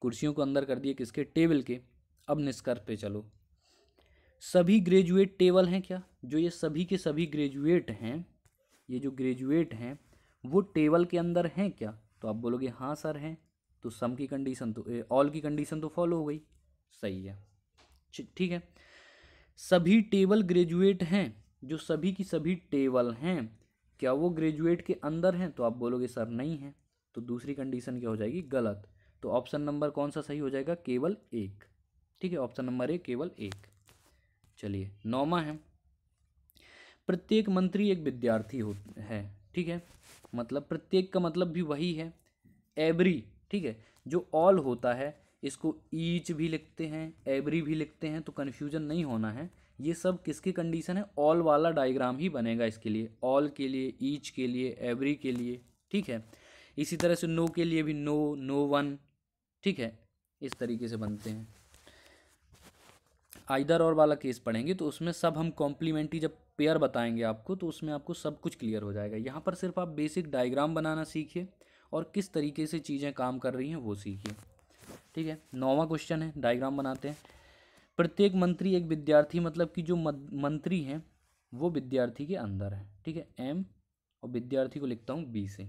Speaker 1: कुर्सियों को अंदर कर दिए किसके टेबल के अब निष्कर्ष पे चलो सभी ग्रेजुएट टेबल हैं क्या जो ये सभी के सभी ग्रेजुएट हैं ये जो ग्रेजुएट हैं वो टेबल के अंदर हैं क्या तो आप बोलोगे हाँ सर हैं तो सम की कंडीशन तो ऑल की कंडीशन तो फॉलो हो गई सही है ठीक है सभी टेबल ग्रेजुएट हैं जो सभी की सभी टेबल हैं क्या वो ग्रेजुएट के अंदर हैं तो आप बोलोगे सर नहीं है तो दूसरी कंडीशन क्या हो जाएगी गलत तो ऑप्शन नंबर कौन सा सही हो जाएगा केवल एक ठीक है ऑप्शन नंबर एक केवल एक चलिए नौमा है प्रत्येक मंत्री एक विद्यार्थी हो है ठीक है मतलब प्रत्येक का मतलब भी वही है एवरी ठीक है जो ऑल होता है इसको ईच भी लिखते हैं एवरी भी लिखते हैं तो कन्फ्यूजन नहीं होना है ये सब किसकी कंडीशन है ऑल वाला डायग्राम ही बनेगा इसके लिए ऑल के लिए ईच के लिए एवरी के लिए ठीक है इसी तरह से नो के लिए भी नो नो वन ठीक है इस तरीके से बनते हैं आइदर और वाला केस पढ़ेंगे तो उसमें सब हम कॉम्प्लीमेंट्री जब पेयर बताएंगे आपको तो उसमें आपको सब कुछ क्लियर हो जाएगा यहाँ पर सिर्फ आप बेसिक डायग्राम बनाना सीखिए और किस तरीके से चीज़ें काम कर रही हैं वो सीखिए ठीक है नौवा क्वेश्चन है डायग्राम बनाते हैं प्रत्येक मंत्री एक विद्यार्थी मतलब कि जो मंत्री हैं वो विद्यार्थी के अंदर है ठीक है एम और विद्यार्थी को लिखता हूँ बी से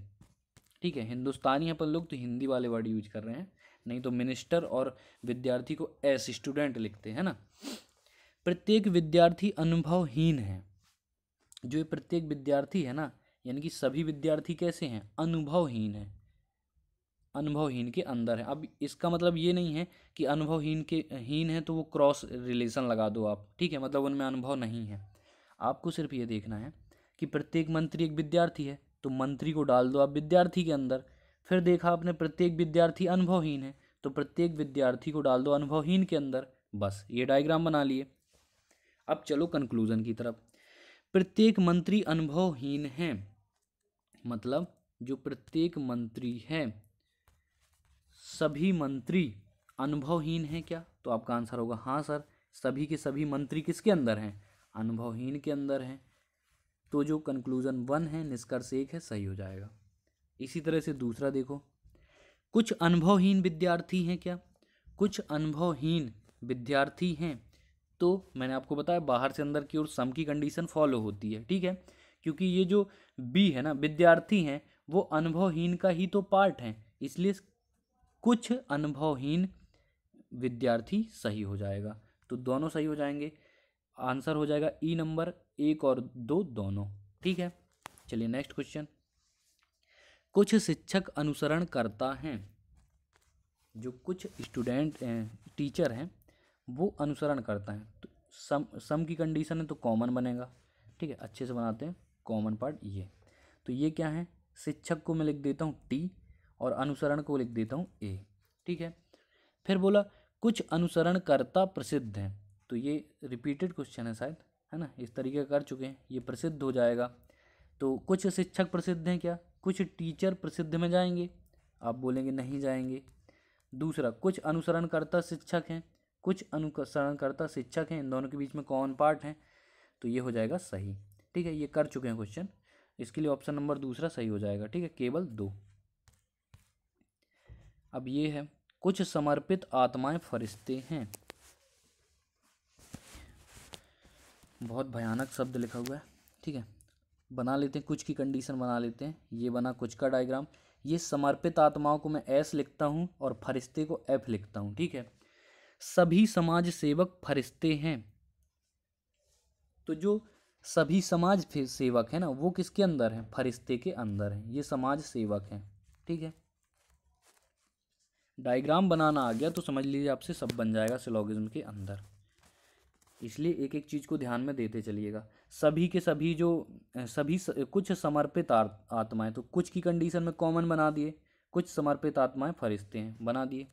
Speaker 1: ठीक है हिंदुस्तानी अपन लोग तो हिंदी वाले वर्ड यूज कर रहे हैं नहीं तो मिनिस्टर और विद्यार्थी को एस स्टूडेंट लिखते हैं ना प्रत्येक विद्यार्थी अनुभवहीन है जो प्रत्येक विद्यार्थी है ना यानी कि सभी विद्यार्थी कैसे हैं अनुभवहीन है अनुभवहीन के अंदर है अब इसका मतलब ये नहीं है कि अनुभवहीन के हीन है तो वो क्रॉस रिलेशन लगा दो आप ठीक है मतलब उनमें अनुभव नहीं है आपको सिर्फ ये देखना है कि प्रत्येक मंत्री एक विद्यार्थी है तो मंत्री को डाल दो आप विद्यार्थी के अंदर फिर देखा आपने प्रत्येक विद्यार्थी अनुभवहीन है तो प्रत्येक विद्यार्थी को डाल दो अनुभवहीन के अंदर बस ये डायग्राम बना लिए अब चलो कंक्लूजन की तरफ प्रत्येक मंत्री अनुभवहीन है मतलब जो प्रत्येक मंत्री है सभी मंत्री अनुभवहीन हैं क्या तो आपका आंसर होगा हाँ सर सभी के सभी मंत्री किसके अंदर हैं अनुभवहीन के अंदर हैं तो जो कंक्लूज़न वन है निष्कर्ष एक है सही हो जाएगा इसी तरह से दूसरा देखो कुछ अनुभवहीन विद्यार्थी हैं क्या कुछ अनुभवहीन विद्यार्थी हैं तो मैंने आपको बताया बाहर से अंदर की ओर सम की कंडीशन फॉलो होती है ठीक है क्योंकि ये जो बी है ना विद्यार्थी हैं वो अनुभवहीन का ही तो पार्ट हैं इसलिए कुछ अनुभवहीन विद्यार्थी सही हो जाएगा तो दोनों सही हो जाएंगे आंसर हो जाएगा ई नंबर एक और दो दोनों ठीक है चलिए नेक्स्ट क्वेश्चन कुछ शिक्षक अनुसरण करता है जो कुछ स्टूडेंट हैं टीचर हैं वो अनुसरण करता है तो सम सम की कंडीशन है तो कॉमन बनेगा ठीक है अच्छे से बनाते हैं कॉमन पार्ट ये तो ये क्या है शिक्षक को मैं लिख देता हूँ टी और अनुसरण को लिख देता हूँ ए ठीक है फिर बोला कुछ अनुसरणकर्ता प्रसिद्ध हैं तो ये रिपीटेड क्वेश्चन है शायद है ना इस तरीके कर चुके हैं ये प्रसिद्ध हो जाएगा तो कुछ शिक्षक प्रसिद्ध हैं क्या कुछ टीचर प्रसिद्ध में जाएंगे आप बोलेंगे नहीं जाएंगे दूसरा कुछ अनुसरणकर्ता शिक्षक हैं कुछ अनुसरणकर्ता शिक्षक हैं इन दोनों के बीच में कौन पार्ट हैं तो ये हो जाएगा सही ठीक है ये कर चुके हैं क्वेश्चन इसके लिए ऑप्शन नंबर दूसरा सही हो जाएगा ठीक है केवल दो अब ये है कुछ समर्पित आत्माएं फरिश्ते हैं बहुत भयानक शब्द लिखा हुआ है ठीक है बना लेते हैं कुछ की कंडीशन बना लेते हैं ये बना कुछ का डायग्राम ये समर्पित आत्माओं को मैं एस लिखता हूँ और फरिश्ते को एफ लिखता हूँ ठीक है सभी समाज सेवक फरिश्ते हैं तो जो सभी समाज सेवक है ना वो किसके अंदर है फरिश्ते के अंदर है ये समाज सेवक हैं ठीक है डायग्राम बनाना आ गया तो समझ लीजिए आपसे सब बन जाएगा सिलोगिज्म के अंदर इसलिए एक एक चीज़ को ध्यान में देते चलिएगा सभी के सभी जो सभी स, कुछ समर्पित आत्माएं तो कुछ की कंडीशन में कॉमन बना दिए कुछ समर्पित आत्माएं फरिश्ते हैं बना दिए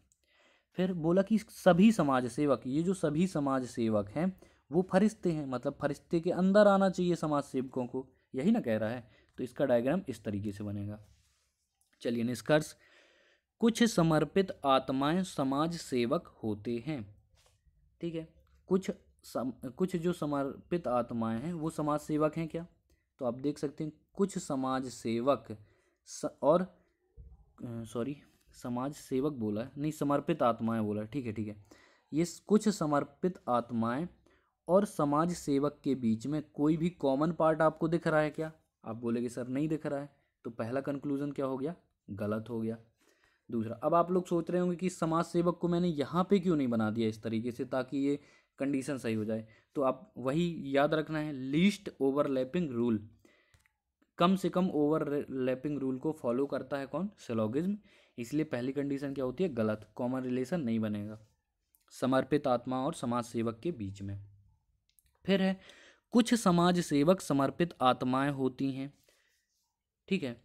Speaker 1: फिर बोला कि सभी समाज सेवक ये जो सभी समाज सेवक हैं वो फरिश्ते हैं मतलब फरिश्ते के अंदर आना चाहिए समाज सेवकों को यही ना कह रहा है तो इसका डायग्राम इस तरीके से बनेगा चलिए निष्कर्ष कुछ समर्पित आत्माएं समाज सेवक होते हैं ठीक है कुछ सम कुछ जो समर्पित आत्माएं हैं वो समाज सेवक हैं क्या तो आप देख सकते हैं कुछ समाज सेवक स, और सॉरी समाज सेवक बोला है नहीं समर्पित आत्माएं बोला ठीक है ठीक है ये कुछ समर्पित आत्माएं और समाज सेवक के बीच में कोई भी कॉमन पार्ट आपको दिख रहा है क्या आप बोलेंगे सर नहीं दिख रहा है तो पहला कंक्लूज़न क्या हो गया गलत हो गया दूसरा अब आप लोग सोच रहे होंगे कि समाज सेवक को मैंने यहाँ पे क्यों नहीं बना दिया इस तरीके से ताकि ये कंडीशन सही हो जाए तो आप वही याद रखना है लीस्ट ओवरलैपिंग रूल कम से कम ओवरलैपिंग रूल को फॉलो करता है कौन सेलोगिज्म इसलिए पहली कंडीशन क्या होती है गलत कॉमन रिलेशन नहीं बनेगा समर्पित आत्मा और समाज सेवक के बीच में फिर है कुछ समाज सेवक समर्पित आत्माएं होती हैं ठीक है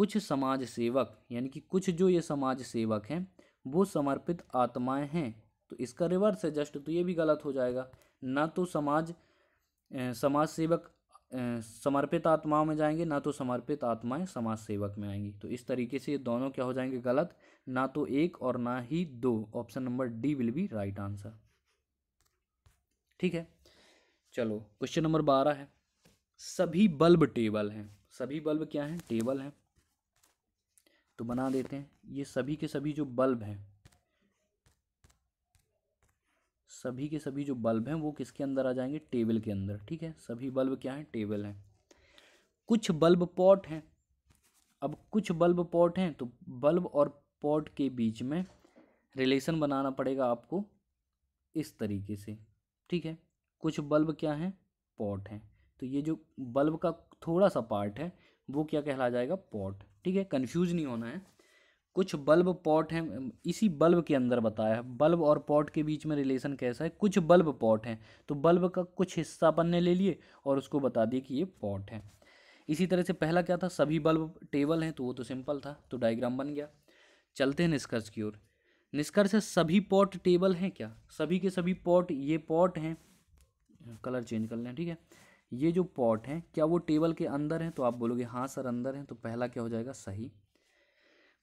Speaker 1: कुछ समाज सेवक यानी कि कुछ जो ये समाज सेवक हैं वो समर्पित आत्माएं हैं तो इसका रिवर्स है जस्ट तो ये भी गलत हो जाएगा ना तो समाज समाज सेवक समर्पित आत्माओं में जाएंगे ना तो समर्पित आत्माएं समाज सेवक में आएंगी तो इस तरीके से ये दोनों क्या हो जाएंगे गलत ना तो एक और ना ही दो option number D will be right answer ठीक है चलो क्वेश्चन नंबर बारह है सभी बल्ब टेबल हैं सभी बल्ब क्या हैं टेबल हैं तो बना देते हैं ये सभी के सभी जो बल्ब हैं सभी के सभी जो बल्ब हैं वो किसके अंदर आ जाएंगे टेबल के अंदर ठीक है सभी बल्ब क्या हैं टेबल हैं कुछ बल्ब पॉट हैं अब कुछ बल्ब पॉट हैं तो बल्ब और पॉट के बीच में रिलेशन बनाना पड़ेगा आपको इस तरीके से ठीक है कुछ बल्ब क्या हैं पॉट हैं तो ये जो बल्ब का थोड़ा सा पार्ट है वो क्या कहला जाएगा पॉट ठीक है कन्फ्यूज नहीं होना है कुछ बल्ब पॉट हैं इसी बल्ब के अंदर बताया है बल्ब और पॉट के बीच में रिलेशन कैसा है कुछ बल्ब पॉट हैं तो बल्ब का कुछ हिस्सा अपन ने ले लिए और उसको बता दिए कि ये पॉट है इसी तरह से पहला क्या था सभी बल्ब टेबल हैं तो वो तो सिंपल था तो डायग्राम बन गया चलते हैं निष्कर्ष की ओर निष्कर्ष है सभी पॉट टेबल हैं क्या सभी के सभी पॉट ये पॉट हैं कलर चेंज कर लें ठीक है ये जो पॉट हैं क्या वो टेबल के अंदर हैं तो आप बोलोगे हाँ सर अंदर हैं तो पहला क्या हो जाएगा सही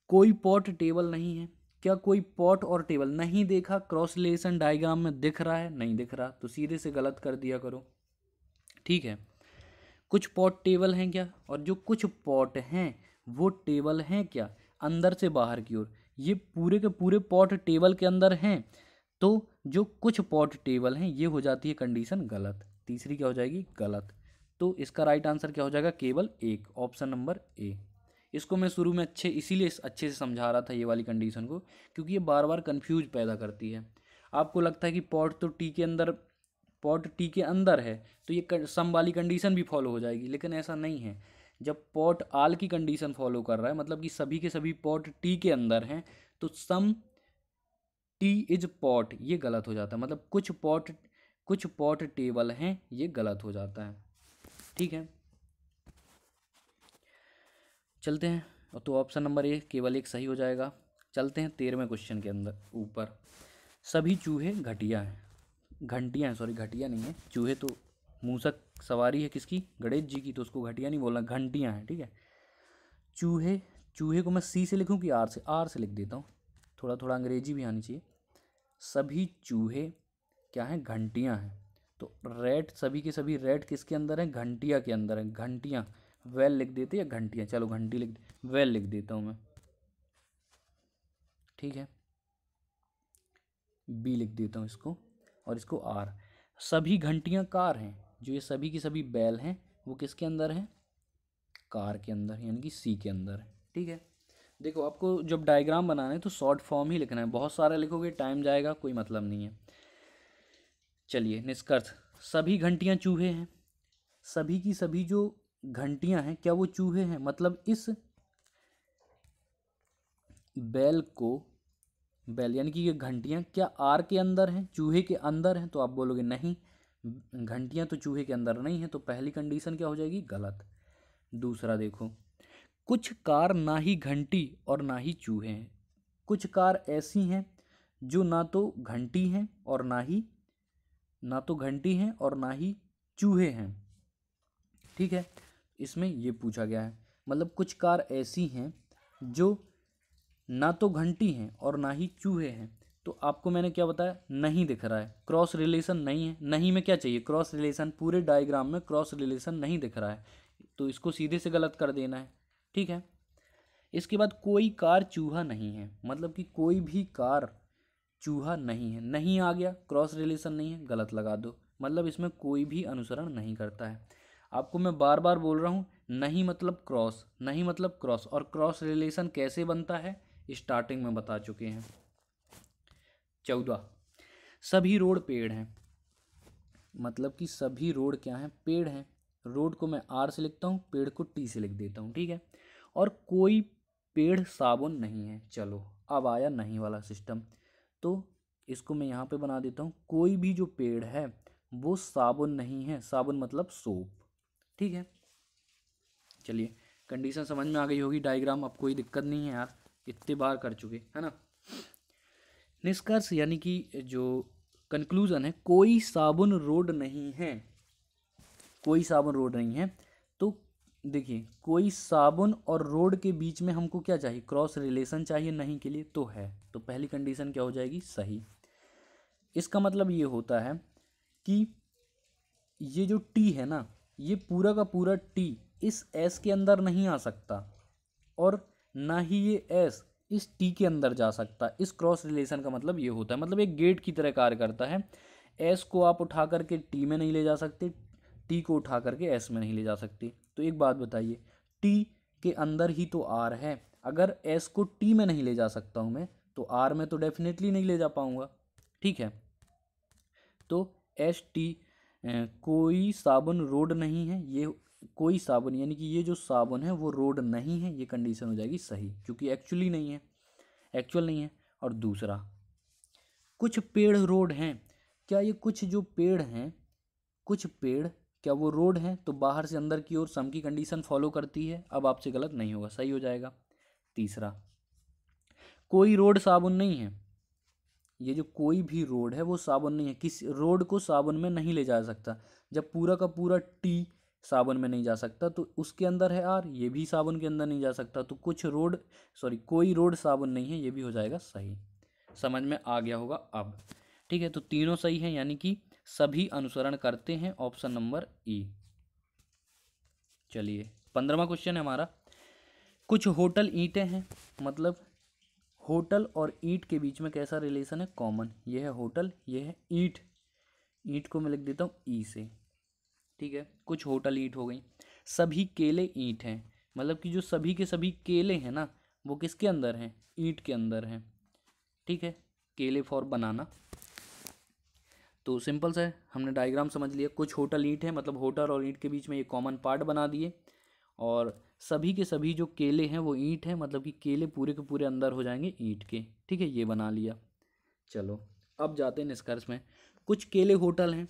Speaker 1: कोई पॉट टेबल नहीं है क्या कोई पॉट और टेबल नहीं देखा क्रॉस रिलेशन डायग्राम में दिख रहा है नहीं दिख रहा तो सीधे से गलत कर दिया करो ठीक है कुछ पॉट टेबल हैं क्या और जो कुछ पॉट हैं वो टेबल हैं क्या अंदर से बाहर की ओर ये पूरे के पूरे पॉट टेबल के अंदर हैं तो जो कुछ पॉट टेबल हैं ये हो जाती है कंडीशन गलत तीसरी क्या हो जाएगी गलत तो इसका राइट आंसर क्या हो जाएगा केवल एक ऑप्शन नंबर ए इसको मैं शुरू में अच्छे इसीलिए अच्छे से समझा रहा था ये वाली कंडीशन को क्योंकि ये बार बार कन्फ्यूज पैदा करती है आपको लगता है कि पॉट तो टी के अंदर पॉट टी के अंदर है तो ये सम वाली कंडीशन भी फॉलो हो जाएगी लेकिन ऐसा नहीं है जब पॉट आल की कंडीशन फॉलो कर रहा है मतलब कि सभी के सभी पॉट टी के अंदर हैं तो सम टी इज पॉट ये गलत हो जाता है मतलब कुछ पॉट कुछ पॉट टेबल हैं ये गलत हो जाता है ठीक है चलते हैं तो ऑप्शन नंबर ए केवल एक सही हो जाएगा चलते हैं तेरहवें क्वेश्चन के अंदर ऊपर सभी चूहे घटिया हैं घंटियाँ हैं सॉरी घटिया नहीं है चूहे तो मूसक सवारी है किसकी गणेश जी की तो उसको घटिया नहीं बोलना घंटियाँ हैं ठीक है चूहे चूहे को मैं सी से लिखूँ कि आर से आर से लिख देता हूँ थोड़ा थोड़ा अंग्रेजी भी आनी चाहिए सभी चूहे क्या हैं घंटियाँ हैं तो रेड सभी के सभी रेड किसके अंदर है घंटिया के अंदर हैं घंटियाँ वेल लिख देते या घंटियाँ चलो घंटी लिख वेल लिख देता हूँ मैं ठीक है बी लिख देता हूँ इसको और इसको आर सभी घंटियाँ कार हैं जो ये सभी की सभी बैल हैं वो किसके अंदर है कार के अंदर यानी कि सी के अंदर है ठीक है देखो आपको जब डायग्राम बनाना है तो शॉर्ट फॉर्म ही लिखना है बहुत सारा लिखोगे टाइम जाएगा कोई मतलब नहीं है चलिए निष्कर्ष सभी घंटियाँ चूहे हैं सभी की सभी जो घंटियाँ हैं क्या वो चूहे हैं मतलब इस बैल को बैल यानी कि ये घंटियाँ क्या आर के अंदर हैं चूहे के अंदर हैं तो आप बोलोगे नहीं घंटियाँ तो चूहे के अंदर नहीं हैं तो पहली कंडीशन क्या हो जाएगी गलत दूसरा देखो कुछ कार ना ही घंटी और ना ही चूहे हैं कुछ कार ऐसी हैं जो ना तो घंटी हैं और ना ही ना तो घंटी हैं और ना ही चूहे हैं ठीक है इसमें ये पूछा गया है मतलब कुछ कार ऐसी हैं जो ना तो घंटी हैं और ना ही चूहे हैं तो आपको मैंने क्या बताया नहीं दिख रहा है क्रॉस रिलेशन नहीं है नहीं में क्या चाहिए क्रॉस रिलेशन पूरे डायग्राम में क्रॉस रिलेशन नहीं दिख रहा है तो इसको सीधे से गलत कर देना है ठीक है इसके बाद कोई कार चूहा नहीं है मतलब कि कोई भी कार चूहा नहीं है नहीं आ गया क्रॉस रिलेशन नहीं है गलत लगा दो मतलब इसमें कोई भी अनुसरण नहीं करता है आपको मैं बार बार बोल रहा हूँ नहीं मतलब क्रॉस नहीं मतलब क्रॉस और क्रॉस रिलेशन कैसे बनता है स्टार्टिंग में बता चुके हैं चौदह सभी रोड पेड़ हैं मतलब कि सभी रोड क्या हैं पेड़ हैं रोड को मैं आर से लिखता हूँ पेड़ को टी से लिख देता हूँ ठीक है और कोई पेड़ साबुन नहीं है चलो अब आया नहीं वाला सिस्टम तो इसको मैं यहाँ पे बना देता हूँ कोई भी जो पेड़ है वो साबुन नहीं है साबुन मतलब सोप ठीक है चलिए कंडीशन समझ में आ गई होगी डायग्राम अब कोई दिक्कत नहीं है यार इतने बार कर चुके है ना निष्कर्ष यानी कि जो कंक्लूज़न है कोई साबुन रोड नहीं है कोई साबुन रोड नहीं है देखिए कोई साबुन और रोड के बीच में हमको क्या चाहिए क्रॉस रिलेशन चाहिए नहीं के लिए तो है तो पहली कंडीशन क्या हो जाएगी सही इसका मतलब ये होता है कि ये जो टी है ना ये पूरा का पूरा टी इस एस के अंदर नहीं आ सकता और ना ही ये एस इस टी के अंदर जा सकता इस क्रॉस रिलेशन का मतलब ये होता है मतलब एक गेट की तरह कार्य करता है एस को आप उठा करके टी में नहीं ले जा सकते टी को उठा करके एस में नहीं ले जा सकते तो एक बात बताइए टी के अंदर ही तो आर है अगर एस को टी में नहीं ले जा सकता हूँ मैं तो आर में तो डेफिनेटली नहीं ले जा पाऊँगा ठीक है तो एस टी कोई साबुन रोड नहीं है ये कोई साबुन यानी कि ये जो साबुन है वो रोड नहीं है ये कंडीशन हो जाएगी सही क्योंकि एक्चुअली नहीं है एक्चुअल नहीं है और दूसरा कुछ पेड़ रोड हैं क्या ये कुछ जो पेड़ हैं कुछ पेड़ क्या वो रोड है तो बाहर से अंदर की ओर सम की कंडीशन फॉलो करती है अब आपसे गलत नहीं होगा सही हो जाएगा तीसरा कोई रोड साबुन नहीं है ये जो कोई भी रोड है वो साबुन नहीं है किस रोड को साबुन में नहीं ले जा सकता जब पूरा का पूरा टी साबुन में नहीं जा सकता तो उसके अंदर है आर ये भी साबुन के अंदर नहीं जा सकता तो कुछ रोड सॉरी कोई रोड साबुन नहीं है ये भी हो जाएगा सही समझ में आ गया होगा अब ठीक है तो तीनों सही हैं यानी कि सभी अनुसरण करते हैं ऑप्शन नंबर ई चलिए पंद्रहवा क्वेश्चन है हमारा कुछ होटल ईंटें हैं मतलब होटल और ईंट के बीच में कैसा रिलेशन है कॉमन यह है होटल यह है ईंट ईंट को मैं लिख देता हूँ ई e से ठीक है कुछ होटल ईंट हो गई सभी केले ईंट हैं मतलब कि जो सभी के सभी केले हैं ना वो किसके अंदर हैं ईंट के अंदर हैं ठीक है केले फॉर बनाना तो सिंपल सा है हमने डायग्राम समझ लिया कुछ होटल ईंट है मतलब होटल और ईंट के बीच में ये कॉमन पार्ट बना दिए और सभी के सभी जो केले हैं वो ईंट हैं मतलब कि केले पूरे के पूरे अंदर हो जाएंगे ईंट के ठीक है ये बना लिया चलो अब जाते हैं निष्कर्ष में कुछ केले होटल हैं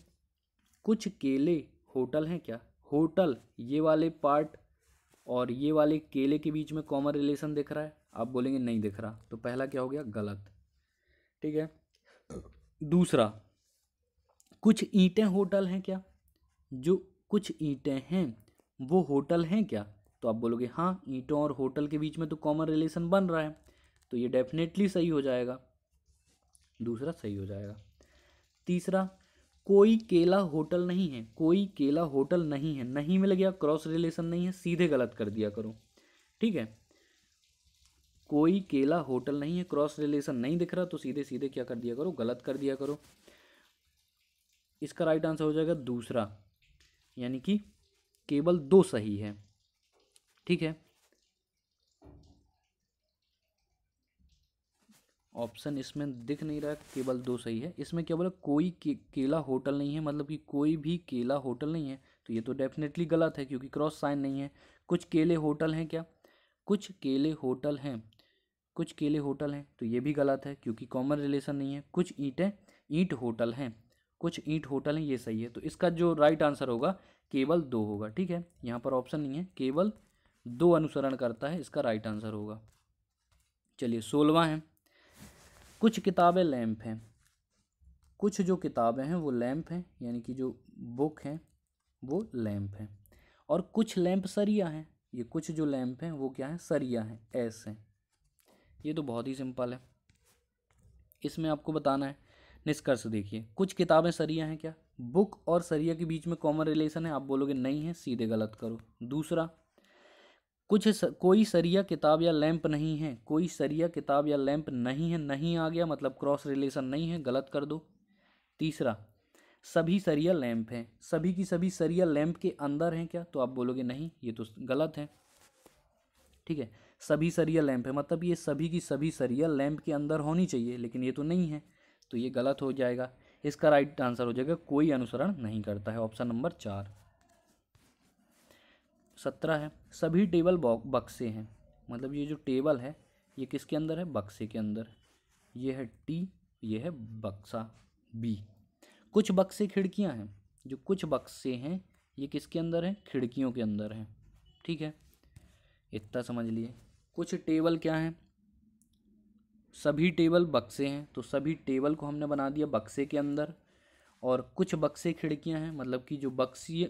Speaker 1: कुछ केले होटल हैं क्या होटल ये वाले पार्ट और ये वाले केले के बीच में कॉमन रिलेशन दिख रहा है आप बोलेंगे नहीं दिख रहा तो पहला क्या हो गया गलत ठीक है दूसरा कुछ ईंटें होटल हैं क्या जो कुछ ईंटें हैं वो होटल हैं क्या तो आप बोलोगे हाँ ईंटों और होटल के बीच में तो कॉमन रिलेशन बन रहा है तो ये डेफिनेटली सही हो जाएगा दूसरा सही हो जाएगा तीसरा कोई केला होटल नहीं है कोई केला होटल नहीं है नहीं मिल गया क्रॉस रिलेशन नहीं है सीधे गलत कर दिया करो ठीक है कोई केला होटल नहीं है क्रॉस रिलेशन नहीं दिख रहा तो सीधे सीधे क्या कर दिया करो गलत कर दिया करो इसका राइट आंसर हो जाएगा दूसरा यानी कि केवल दो सही है ठीक है ऑप्शन इसमें दिख नहीं रहा केवल दो सही है इसमें क्या बोला कोई के, केला होटल नहीं है मतलब कि कोई भी केला होटल नहीं है तो ये तो डेफिनेटली गलत है क्योंकि क्रॉस साइन नहीं है कुछ केले होटल हैं क्या कुछ केले होटल हैं कुछ केले होटल हैं तो ये भी गलत है क्योंकि कॉमन रिलेशन नहीं है कुछ ईंटें ईंट होटल हैं कुछ ईट होटल हैं ये सही है तो इसका जो राइट आंसर होगा केवल दो होगा ठीक है यहाँ पर ऑप्शन नहीं है केवल दो अनुसरण करता है इसका राइट आंसर होगा चलिए सोलवा है कुछ किताबें लैम्प हैं कुछ जो किताबें हैं वो लैम्प हैं यानी कि जो बुक हैं वो लैम्प हैं और कुछ लैम्प सरिया हैं ये कुछ जो लैम्प हैं वो क्या है सरिया हैं ऐसे हैं ये तो बहुत ही सिंपल है इसमें आपको बताना है निष्कर्ष देखिए कुछ किताबें सरिया हैं क्या बुक और सरिया के बीच में कॉमन रिलेशन है आप बोलोगे नहीं है सीधे गलत करो दूसरा कुछ स, कोई सरिया किताब या लैंप नहीं है कोई सरिया किताब या लैंप नहीं है नहीं आ गया मतलब क्रॉस रिलेशन नहीं है गलत कर दो तीसरा सभी सरिया लैंप हैं सभी की सभी सरिया लैंप के अंदर हैं क्या तो आप बोलोगे नहीं ये तो गलत है ठीक है सभी सरिया लैंप है मतलब ये सभी की सभी सरिया लैंप के अंदर होनी चाहिए लेकिन ये तो नहीं है तो ये गलत हो जाएगा इसका राइट आंसर हो जाएगा कोई अनुसरण नहीं करता है ऑप्शन नंबर चार सत्रह है सभी टेबल बक्से हैं मतलब ये जो टेबल है ये किसके अंदर है बक्से के अंदर ये है टी ये है बक्सा बी कुछ बक्से खिड़कियां हैं जो कुछ बक्से हैं ये किसके अंदर हैं खिड़कियों के अंदर हैं ठीक है इतना समझ लिए कुछ टेबल क्या हैं सभी टेबल बक्से हैं तो सभी टेबल को हमने बना दिया बक्से के अंदर और कुछ बक्से खिड़कियां हैं मतलब कि जो बक्सी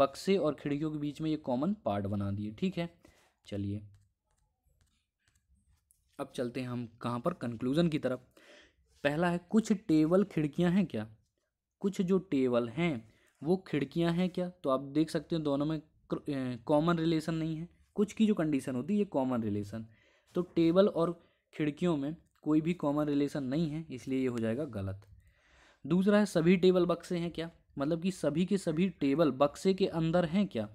Speaker 1: बक्से और खिड़कियों के बीच में ये कॉमन पार्ट बना दिए ठीक है चलिए अब चलते हैं हम कहाँ पर कंक्लूज़न की तरफ पहला है कुछ टेबल खिड़कियां हैं क्या कुछ जो टेबल हैं वो खिड़कियां हैं क्या तो आप देख सकते हो दोनों में कॉमन रिलेशन नहीं है कुछ की जो कंडीशन होती है ये कॉमन रिलेशन तो टेबल और खिड़कियों में कोई भी कॉमन रिलेशन नहीं है इसलिए ये हो जाएगा गलत दूसरा है सभी टेबल बक्से हैं क्या मतलब कि सभी के सभी टेबल बक्से के अंदर हैं क्या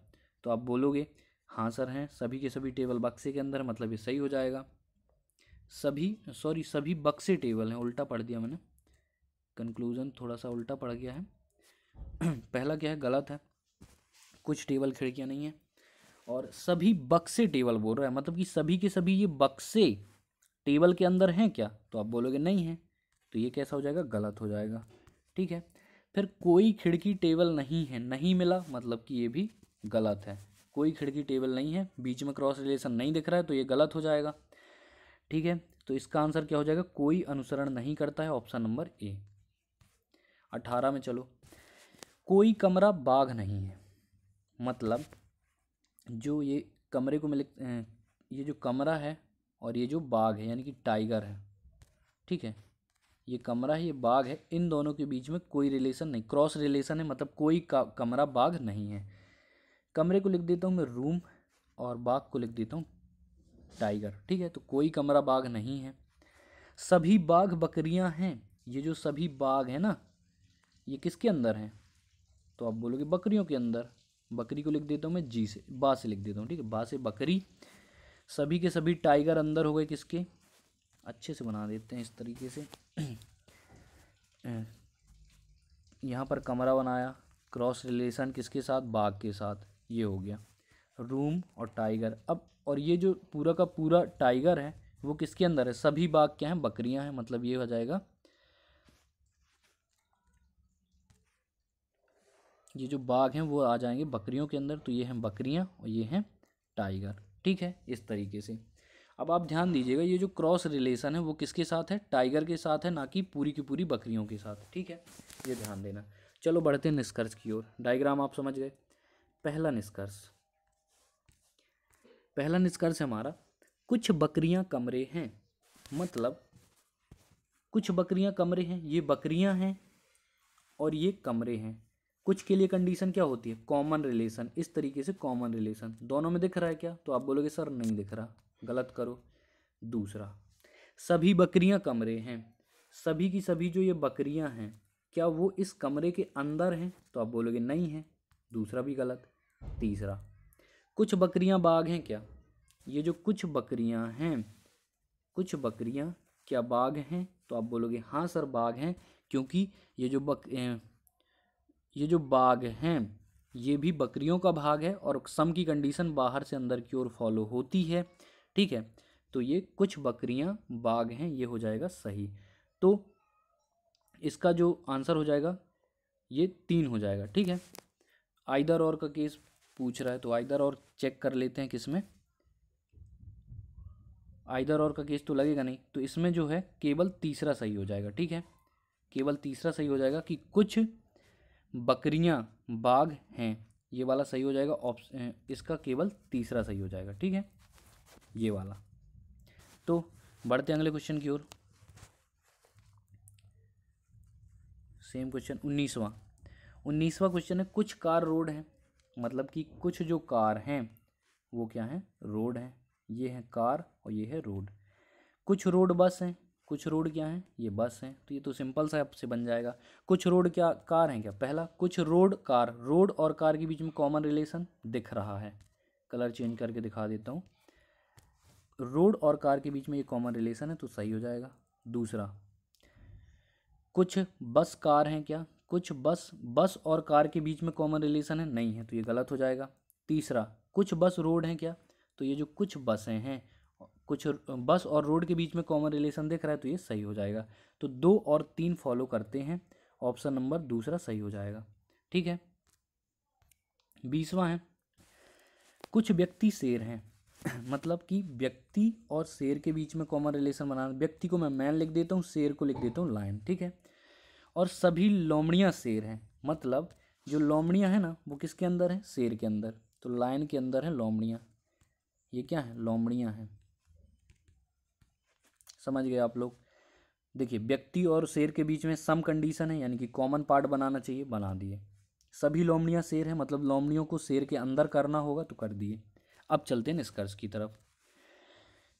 Speaker 1: तो आप बोलोगे हाँ सर हैं सभी के सभी टेबल बक्से के अंदर मतलब ये सही हो जाएगा सभी सॉरी सभी बक्से टेबल हैं उल्टा पढ़ दिया मैंने कंक्लूज़न थोड़ा सा उल्टा पड़ गया है <clears throat> पहला क्या है गलत है कुछ टेबल खिड़कियाँ नहीं हैं और सभी बक्से टेबल बोल रहा है मतलब कि सभी के सभी ये बक्से टेबल के अंदर हैं क्या तो आप बोलोगे नहीं है तो ये कैसा हो जाएगा गलत हो जाएगा ठीक है फिर कोई खिड़की टेबल नहीं है नहीं मिला मतलब कि ये भी गलत है कोई खिड़की टेबल नहीं है बीच में क्रॉस रिलेशन नहीं दिख रहा है तो ये गलत हो जाएगा ठीक है तो इसका आंसर क्या हो जाएगा कोई अनुसरण नहीं करता है ऑप्शन नंबर ए अठारह में चलो कोई कमरा बाघ नहीं है मतलब जो ये कमरे को मिल ये जो कमरा है और ये जो बाघ है यानी कि टाइगर है ठीक है ये कमरा है ये बाघ है इन दोनों के बीच में कोई रिलेशन नहीं क्रॉस रिलेशन है मतलब कोई कमरा बाघ नहीं है कमरे को लिख देता हूँ मैं रूम और बाघ को लिख देता हूँ टाइगर ठीक है तो कोई कमरा बाघ नहीं है सभी बाघ बकरियाँ हैं ये जो सभी बाघ हैं ना ये किसके अंदर हैं तो आप बोलोगे बकरियों के अंदर बकरी को लिख देता हूँ मैं जी से बा से लिख देता हूँ ठीक है बा से बकरी सभी के सभी टाइगर अंदर हो गए किसके अच्छे से बना देते हैं इस तरीके से यहाँ पर कमरा बनाया क्रॉस रिलेशन किसके साथ बाघ के साथ ये हो गया रूम और टाइगर अब और ये जो पूरा का पूरा टाइगर है वो किसके अंदर है सभी बाघ क्या हैं बकरियां हैं मतलब ये हो जाएगा ये जो बाघ हैं वो आ जाएंगे बकरियों के अंदर तो ये हैं बकरियां और ये हैं टाइगर ठीक है इस तरीके से अब आप ध्यान दीजिएगा ये जो क्रॉस रिलेशन है वो किसके साथ है टाइगर के साथ है ना कि पूरी की पूरी बकरियों के साथ ठीक है ये ध्यान देना चलो बढ़ते निष्कर्ष की ओर डायग्राम आप समझ गए पहला निष्कर्ष पहला निष्कर्ष हमारा कुछ बकरियां कमरे हैं मतलब कुछ बकरियां कमरे हैं ये बकरियां हैं और ये कमरे हैं कुछ के लिए कंडीशन क्या होती है कॉमन रिलेशन इस तरीके से कॉमन रिलेशन दोनों में दिख रहा है क्या तो आप बोलोगे सर नहीं दिख रहा गलत करो दूसरा सभी बकरियां कमरे हैं सभी की सभी जो ये बकरियां हैं क्या वो इस कमरे के अंदर हैं तो आप बोलोगे नहीं हैं दूसरा भी गलत तीसरा कुछ बकरियां बाघ हैं क्या ये जो कुछ बकरियां हैं कुछ बकरियां क्या बाघ हैं तो आप बोलोगे हाँ सर बाघ हैं क्योंकि ये जो बक ये जो बाघ हैं ये भी बकरियों का भाग है और सम की कंडीशन बाहर से अंदर की ओर फॉलो होती है ठीक है तो ये कुछ बकरियां बाघ हैं ये हो जाएगा सही तो इसका जो आंसर हो जाएगा ये तीन हो जाएगा ठीक है आइदर और का केस पूछ रहा है तो आइदर और चेक कर लेते हैं किस में आइदर और का केस तो लगेगा नहीं तो इसमें जो है केवल तीसरा सही हो जाएगा ठीक है केवल तीसरा सही हो जाएगा कि कुछ बकरियाँ बाघ हैं ये वाला सही हो जाएगा ऑप्शन इसका केवल तीसरा सही हो जाएगा ठीक है ये वाला तो बढ़ते अगले क्वेश्चन की ओर सेम क्वेश्चन उन्नीसवा उन्नीसवा क्वेश्चन है कुछ कार रोड हैं मतलब कि कुछ जो कार हैं वो क्या हैं रोड हैं ये हैं कार और ये है रोड कुछ रोड बस हैं कुछ रोड क्या हैं ये बस हैं तो ये तो सिंपल सा आपसे बन जाएगा कुछ रोड क्या कार हैं क्या पहला कुछ रोड कार रोड और कार के बीच में कॉमन रिलेशन दिख रहा है कलर चेंज करके दिखा देता हूँ रोड और कार के बीच में ये कॉमन रिलेशन है तो सही हो जाएगा दूसरा कुछ बस कार हैं क्या कुछ बस बस और कार के बीच में कॉमन रिलेशन है नहीं है तो ये गलत हो जाएगा तीसरा कुछ बस रोड हैं क्या तो ये जो कुछ बसें हैं कुछ बस और रोड के बीच में कॉमन रिलेशन देख रहा है तो ये सही हो जाएगा तो दो और तीन फॉलो करते हैं ऑप्शन नंबर दूसरा सही हो जाएगा ठीक है बीसवा है कुछ व्यक्ति शेर हैं <clears throat> मतलब कि व्यक्ति और शेर के बीच में कॉमन रिलेशन बनाना व्यक्ति को मैं मैन लिख देता हूँ शेर को लिख देता हूँ लाइन ठीक है और सभी लोमड़ियाँ शेर हैं मतलब जो लोमड़ियाँ हैं ना वो किसके अंदर है शेर के अंदर तो लाइन के अंदर है लोमड़ियाँ ये क्या है लोमड़ियाँ हैं समझ गए आप लोग देखिए व्यक्ति और शेर के बीच में सम कंडीशन है यानी कि कॉमन पार्ट बनाना चाहिए बना दिए सभी लोमड़ियाँ शेर हैं मतलब लोमड़ियों को शेर के अंदर करना होगा तो कर दिए अब चलते हैं निष्कर्ष की तरफ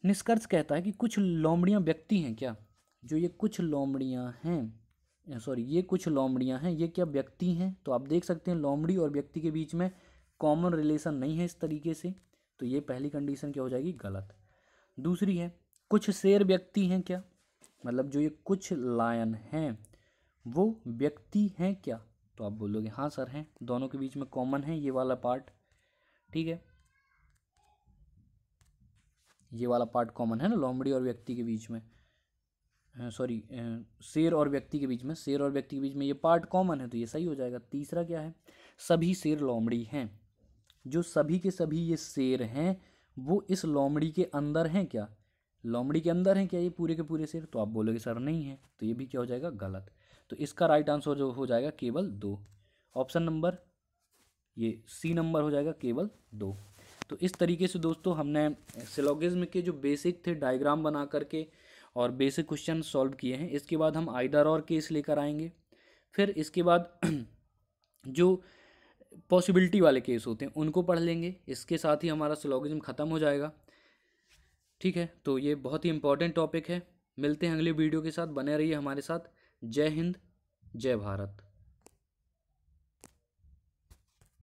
Speaker 1: निष्कर्ष कहता है कि कुछ लोमड़ियाँ व्यक्ति हैं क्या जो ये कुछ लोमड़ियाँ हैं सॉरी ये कुछ लोमड़ियाँ हैं ये क्या व्यक्ति हैं तो आप देख सकते हैं लोमड़ी और व्यक्ति के बीच में कॉमन रिलेशन नहीं है इस तरीके से तो ये पहली कंडीशन क्या हो जाएगी गलत दूसरी है कुछ शेर व्यक्ति हैं क्या मतलब जो ये कुछ लायन हैं वो व्यक्ति हैं क्या तो आप बोलोगे हाँ सर हैं दोनों के बीच में कॉमन है ये वाला पार्ट ठीक है ये वाला पार्ट कॉमन है ना लोमड़ी और व्यक्ति के बीच में सॉरी शेर और व्यक्ति के बीच में शेर और व्यक्ति के बीच में ये पार्ट कॉमन है तो ये सही हो जाएगा तीसरा क्या है सभी शेर लोमड़ी हैं जो सभी के सभी ये शेर हैं वो इस लोमड़ी के अंदर हैं क्या लोमड़ी के अंदर हैं क्या ये पूरे के पूरे सिर तो आप बोलोगे सर नहीं है तो ये भी क्या हो जाएगा गलत तो इसका राइट आंसर जो हो जाएगा केवल दो ऑप्शन नंबर ये सी नंबर हो जाएगा केवल दो तो इस तरीके से दोस्तों हमने सिलोगिज्म के जो बेसिक थे डायग्राम बना करके और बेसिक क्वेश्चन सॉल्व किए हैं इसके बाद हम आइडर और केस लेकर आएंगे फिर इसके बाद <clears throat> जो पॉसिबिलिटी वाले केस होते हैं उनको पढ़ लेंगे इसके साथ ही हमारा सिलोगिज्म ख़त्म हो जाएगा ठीक है तो ये बहुत ही इंपॉर्टेंट टॉपिक है मिलते हैं अगले वीडियो के साथ बने रहिए हमारे साथ जय हिंद जय भारत